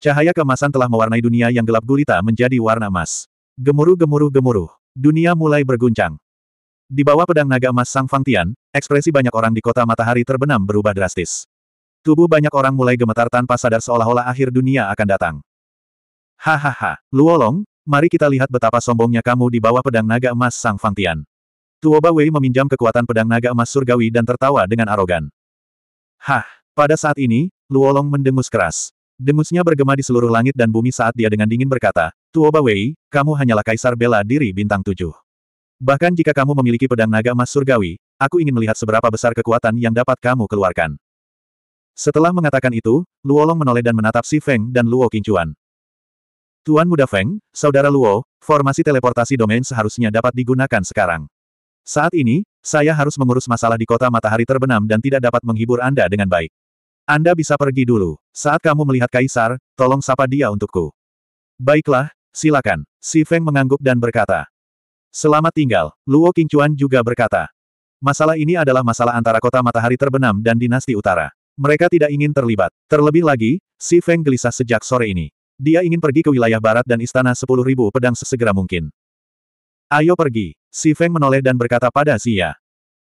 Cahaya kemasan telah mewarnai dunia yang gelap gulita menjadi warna emas. Gemuruh gemuruh gemuruh. Dunia mulai berguncang. Di bawah pedang naga emas Sang Fangtian, ekspresi banyak orang di kota matahari terbenam berubah drastis. Tubuh banyak orang mulai gemetar tanpa sadar seolah-olah akhir dunia akan datang. Hahaha, Luolong, mari kita lihat betapa sombongnya kamu di bawah pedang naga emas Sang Fangtian. Tuoba Wei meminjam kekuatan pedang naga emas surgawi dan tertawa dengan arogan. Hah, pada saat ini, Luolong mendengus keras. Dengusnya bergema di seluruh langit dan bumi saat dia dengan dingin berkata, Tuoba Wei, kamu hanyalah kaisar bela diri bintang tujuh. Bahkan jika kamu memiliki pedang naga emas surgawi, aku ingin melihat seberapa besar kekuatan yang dapat kamu keluarkan. Setelah mengatakan itu, Luolong menoleh dan menatap si Feng dan Luo Qingchuan. Tuan Muda Feng, Saudara Luo, formasi teleportasi domain seharusnya dapat digunakan sekarang. Saat ini, saya harus mengurus masalah di kota matahari terbenam dan tidak dapat menghibur Anda dengan baik. Anda bisa pergi dulu. Saat kamu melihat Kaisar, tolong sapa dia untukku. Baiklah, silakan. Si Feng mengangguk dan berkata, Selamat tinggal, Luo Qingchuan juga berkata. Masalah ini adalah masalah antara kota matahari terbenam dan dinasti utara. Mereka tidak ingin terlibat. Terlebih lagi, Si Feng gelisah sejak sore ini. Dia ingin pergi ke wilayah barat dan istana sepuluh ribu pedang sesegera mungkin. Ayo pergi. Si Feng menoleh dan berkata pada Zia.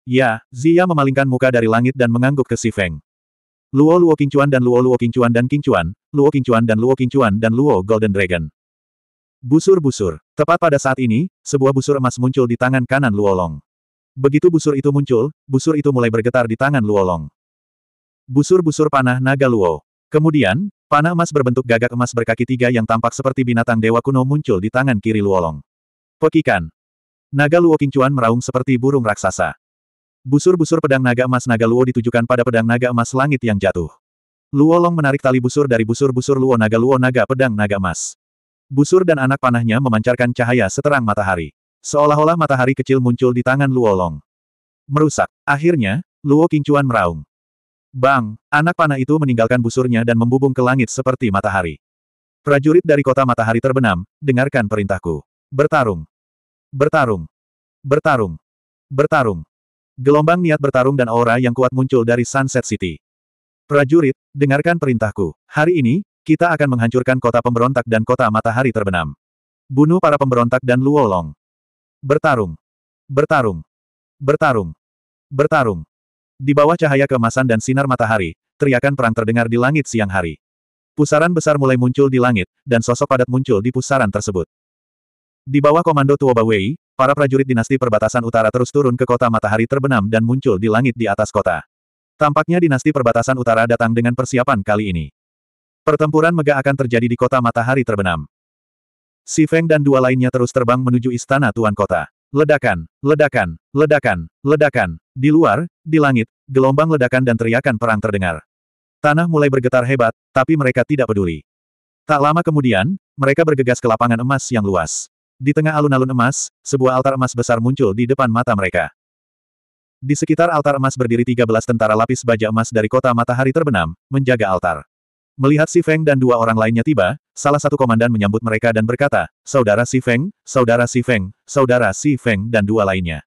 Ya, Zia memalingkan muka dari langit dan mengangguk ke Si Feng. Luo Luo Qingchuan dan Luo Luo Qingchuan dan Qingchuan, Luo Qingchuan dan Luo Qingchuan dan Luo Golden Dragon. Busur-busur. Tepat pada saat ini, sebuah busur emas muncul di tangan kanan Luolong. Begitu busur itu muncul, busur itu mulai bergetar di tangan Luolong. Busur-busur panah naga Luo. Kemudian, panah emas berbentuk gagak emas berkaki tiga yang tampak seperti binatang dewa kuno muncul di tangan kiri Luolong. Pekikan. Naga Luo Kincuan meraung seperti burung raksasa. Busur-busur pedang naga emas naga Luo ditujukan pada pedang naga emas langit yang jatuh. Luolong menarik tali busur dari busur-busur Luo naga Luo naga pedang naga emas. Busur dan anak panahnya memancarkan cahaya seterang matahari. Seolah-olah matahari kecil muncul di tangan Luo Long. Merusak. Akhirnya, Luo Kingcuan meraung. Bang, anak panah itu meninggalkan busurnya dan membubung ke langit seperti matahari. Prajurit dari kota matahari terbenam, dengarkan perintahku. Bertarung. Bertarung. Bertarung. Bertarung. Gelombang niat bertarung dan aura yang kuat muncul dari Sunset City. Prajurit, dengarkan perintahku. Hari ini, kita akan menghancurkan kota pemberontak dan kota matahari terbenam. Bunuh para pemberontak dan Luolong. Bertarung. Bertarung. Bertarung. Bertarung. Di bawah cahaya kemasan dan sinar matahari, teriakan perang terdengar di langit siang hari. Pusaran besar mulai muncul di langit, dan sosok padat muncul di pusaran tersebut. Di bawah komando Tuoba Wei, para prajurit dinasti perbatasan utara terus turun ke kota matahari terbenam dan muncul di langit di atas kota. Tampaknya dinasti perbatasan utara datang dengan persiapan kali ini. Pertempuran megah akan terjadi di kota matahari terbenam. Si Feng dan dua lainnya terus terbang menuju istana tuan kota. Ledakan, ledakan, ledakan, ledakan. Di luar, di langit, gelombang ledakan dan teriakan perang terdengar. Tanah mulai bergetar hebat, tapi mereka tidak peduli. Tak lama kemudian, mereka bergegas ke lapangan emas yang luas. Di tengah alun-alun emas, sebuah altar emas besar muncul di depan mata mereka. Di sekitar altar emas berdiri 13 tentara lapis baja emas dari kota matahari terbenam, menjaga altar. Melihat Si Feng dan dua orang lainnya tiba, salah satu komandan menyambut mereka dan berkata, Saudara Si Feng, Saudara Si Feng, Saudara Si Feng dan dua lainnya.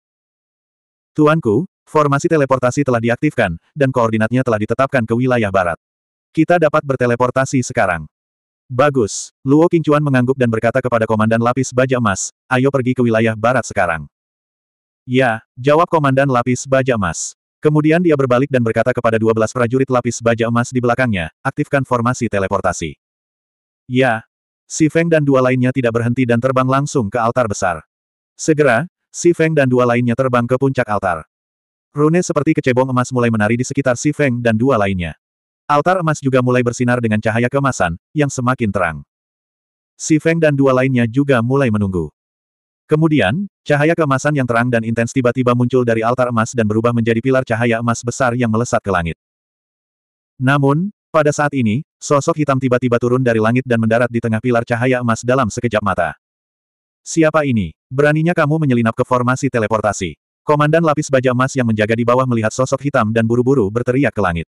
Tuanku, formasi teleportasi telah diaktifkan, dan koordinatnya telah ditetapkan ke wilayah barat. Kita dapat berteleportasi sekarang. Bagus. Luo Qingchuan mengangguk dan berkata kepada komandan lapis baja emas, ayo pergi ke wilayah barat sekarang. Ya, jawab komandan lapis baja emas. Kemudian dia berbalik dan berkata kepada dua belas prajurit lapis baja emas di belakangnya, aktifkan formasi teleportasi. Ya. Si Feng dan dua lainnya tidak berhenti dan terbang langsung ke altar besar. Segera, Si Feng dan dua lainnya terbang ke puncak altar. Rune seperti kecebong emas mulai menari di sekitar Si Feng dan dua lainnya. Altar emas juga mulai bersinar dengan cahaya kemasan, yang semakin terang. Si Feng dan dua lainnya juga mulai menunggu. Kemudian, cahaya keemasan yang terang dan intens tiba-tiba muncul dari altar emas dan berubah menjadi pilar cahaya emas besar yang melesat ke langit. Namun, pada saat ini, sosok hitam tiba-tiba turun dari langit dan mendarat di tengah pilar cahaya emas dalam sekejap mata. Siapa ini? Beraninya kamu menyelinap ke formasi teleportasi. Komandan lapis baja emas yang menjaga di bawah melihat sosok hitam dan buru-buru berteriak ke langit.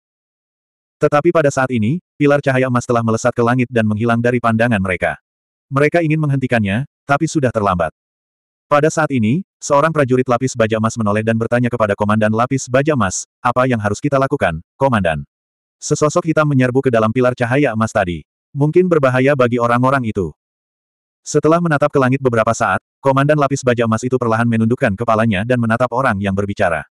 Tetapi pada saat ini, pilar cahaya emas telah melesat ke langit dan menghilang dari pandangan mereka. Mereka ingin menghentikannya, tapi sudah terlambat. Pada saat ini, seorang prajurit lapis baja emas menoleh dan bertanya kepada komandan lapis baja emas, apa yang harus kita lakukan, komandan? Sesosok hitam menyerbu ke dalam pilar cahaya emas tadi. Mungkin berbahaya bagi orang-orang itu. Setelah menatap ke langit beberapa saat, komandan lapis baja emas itu perlahan menundukkan kepalanya dan menatap orang yang berbicara.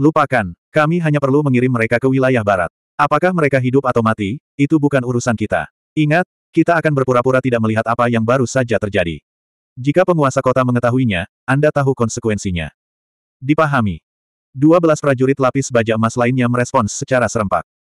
Lupakan, kami hanya perlu mengirim mereka ke wilayah barat. Apakah mereka hidup atau mati, itu bukan urusan kita. Ingat, kita akan berpura-pura tidak melihat apa yang baru saja terjadi. Jika penguasa kota mengetahuinya, Anda tahu konsekuensinya. Dipahami. 12 prajurit lapis baja emas lainnya merespons secara serempak.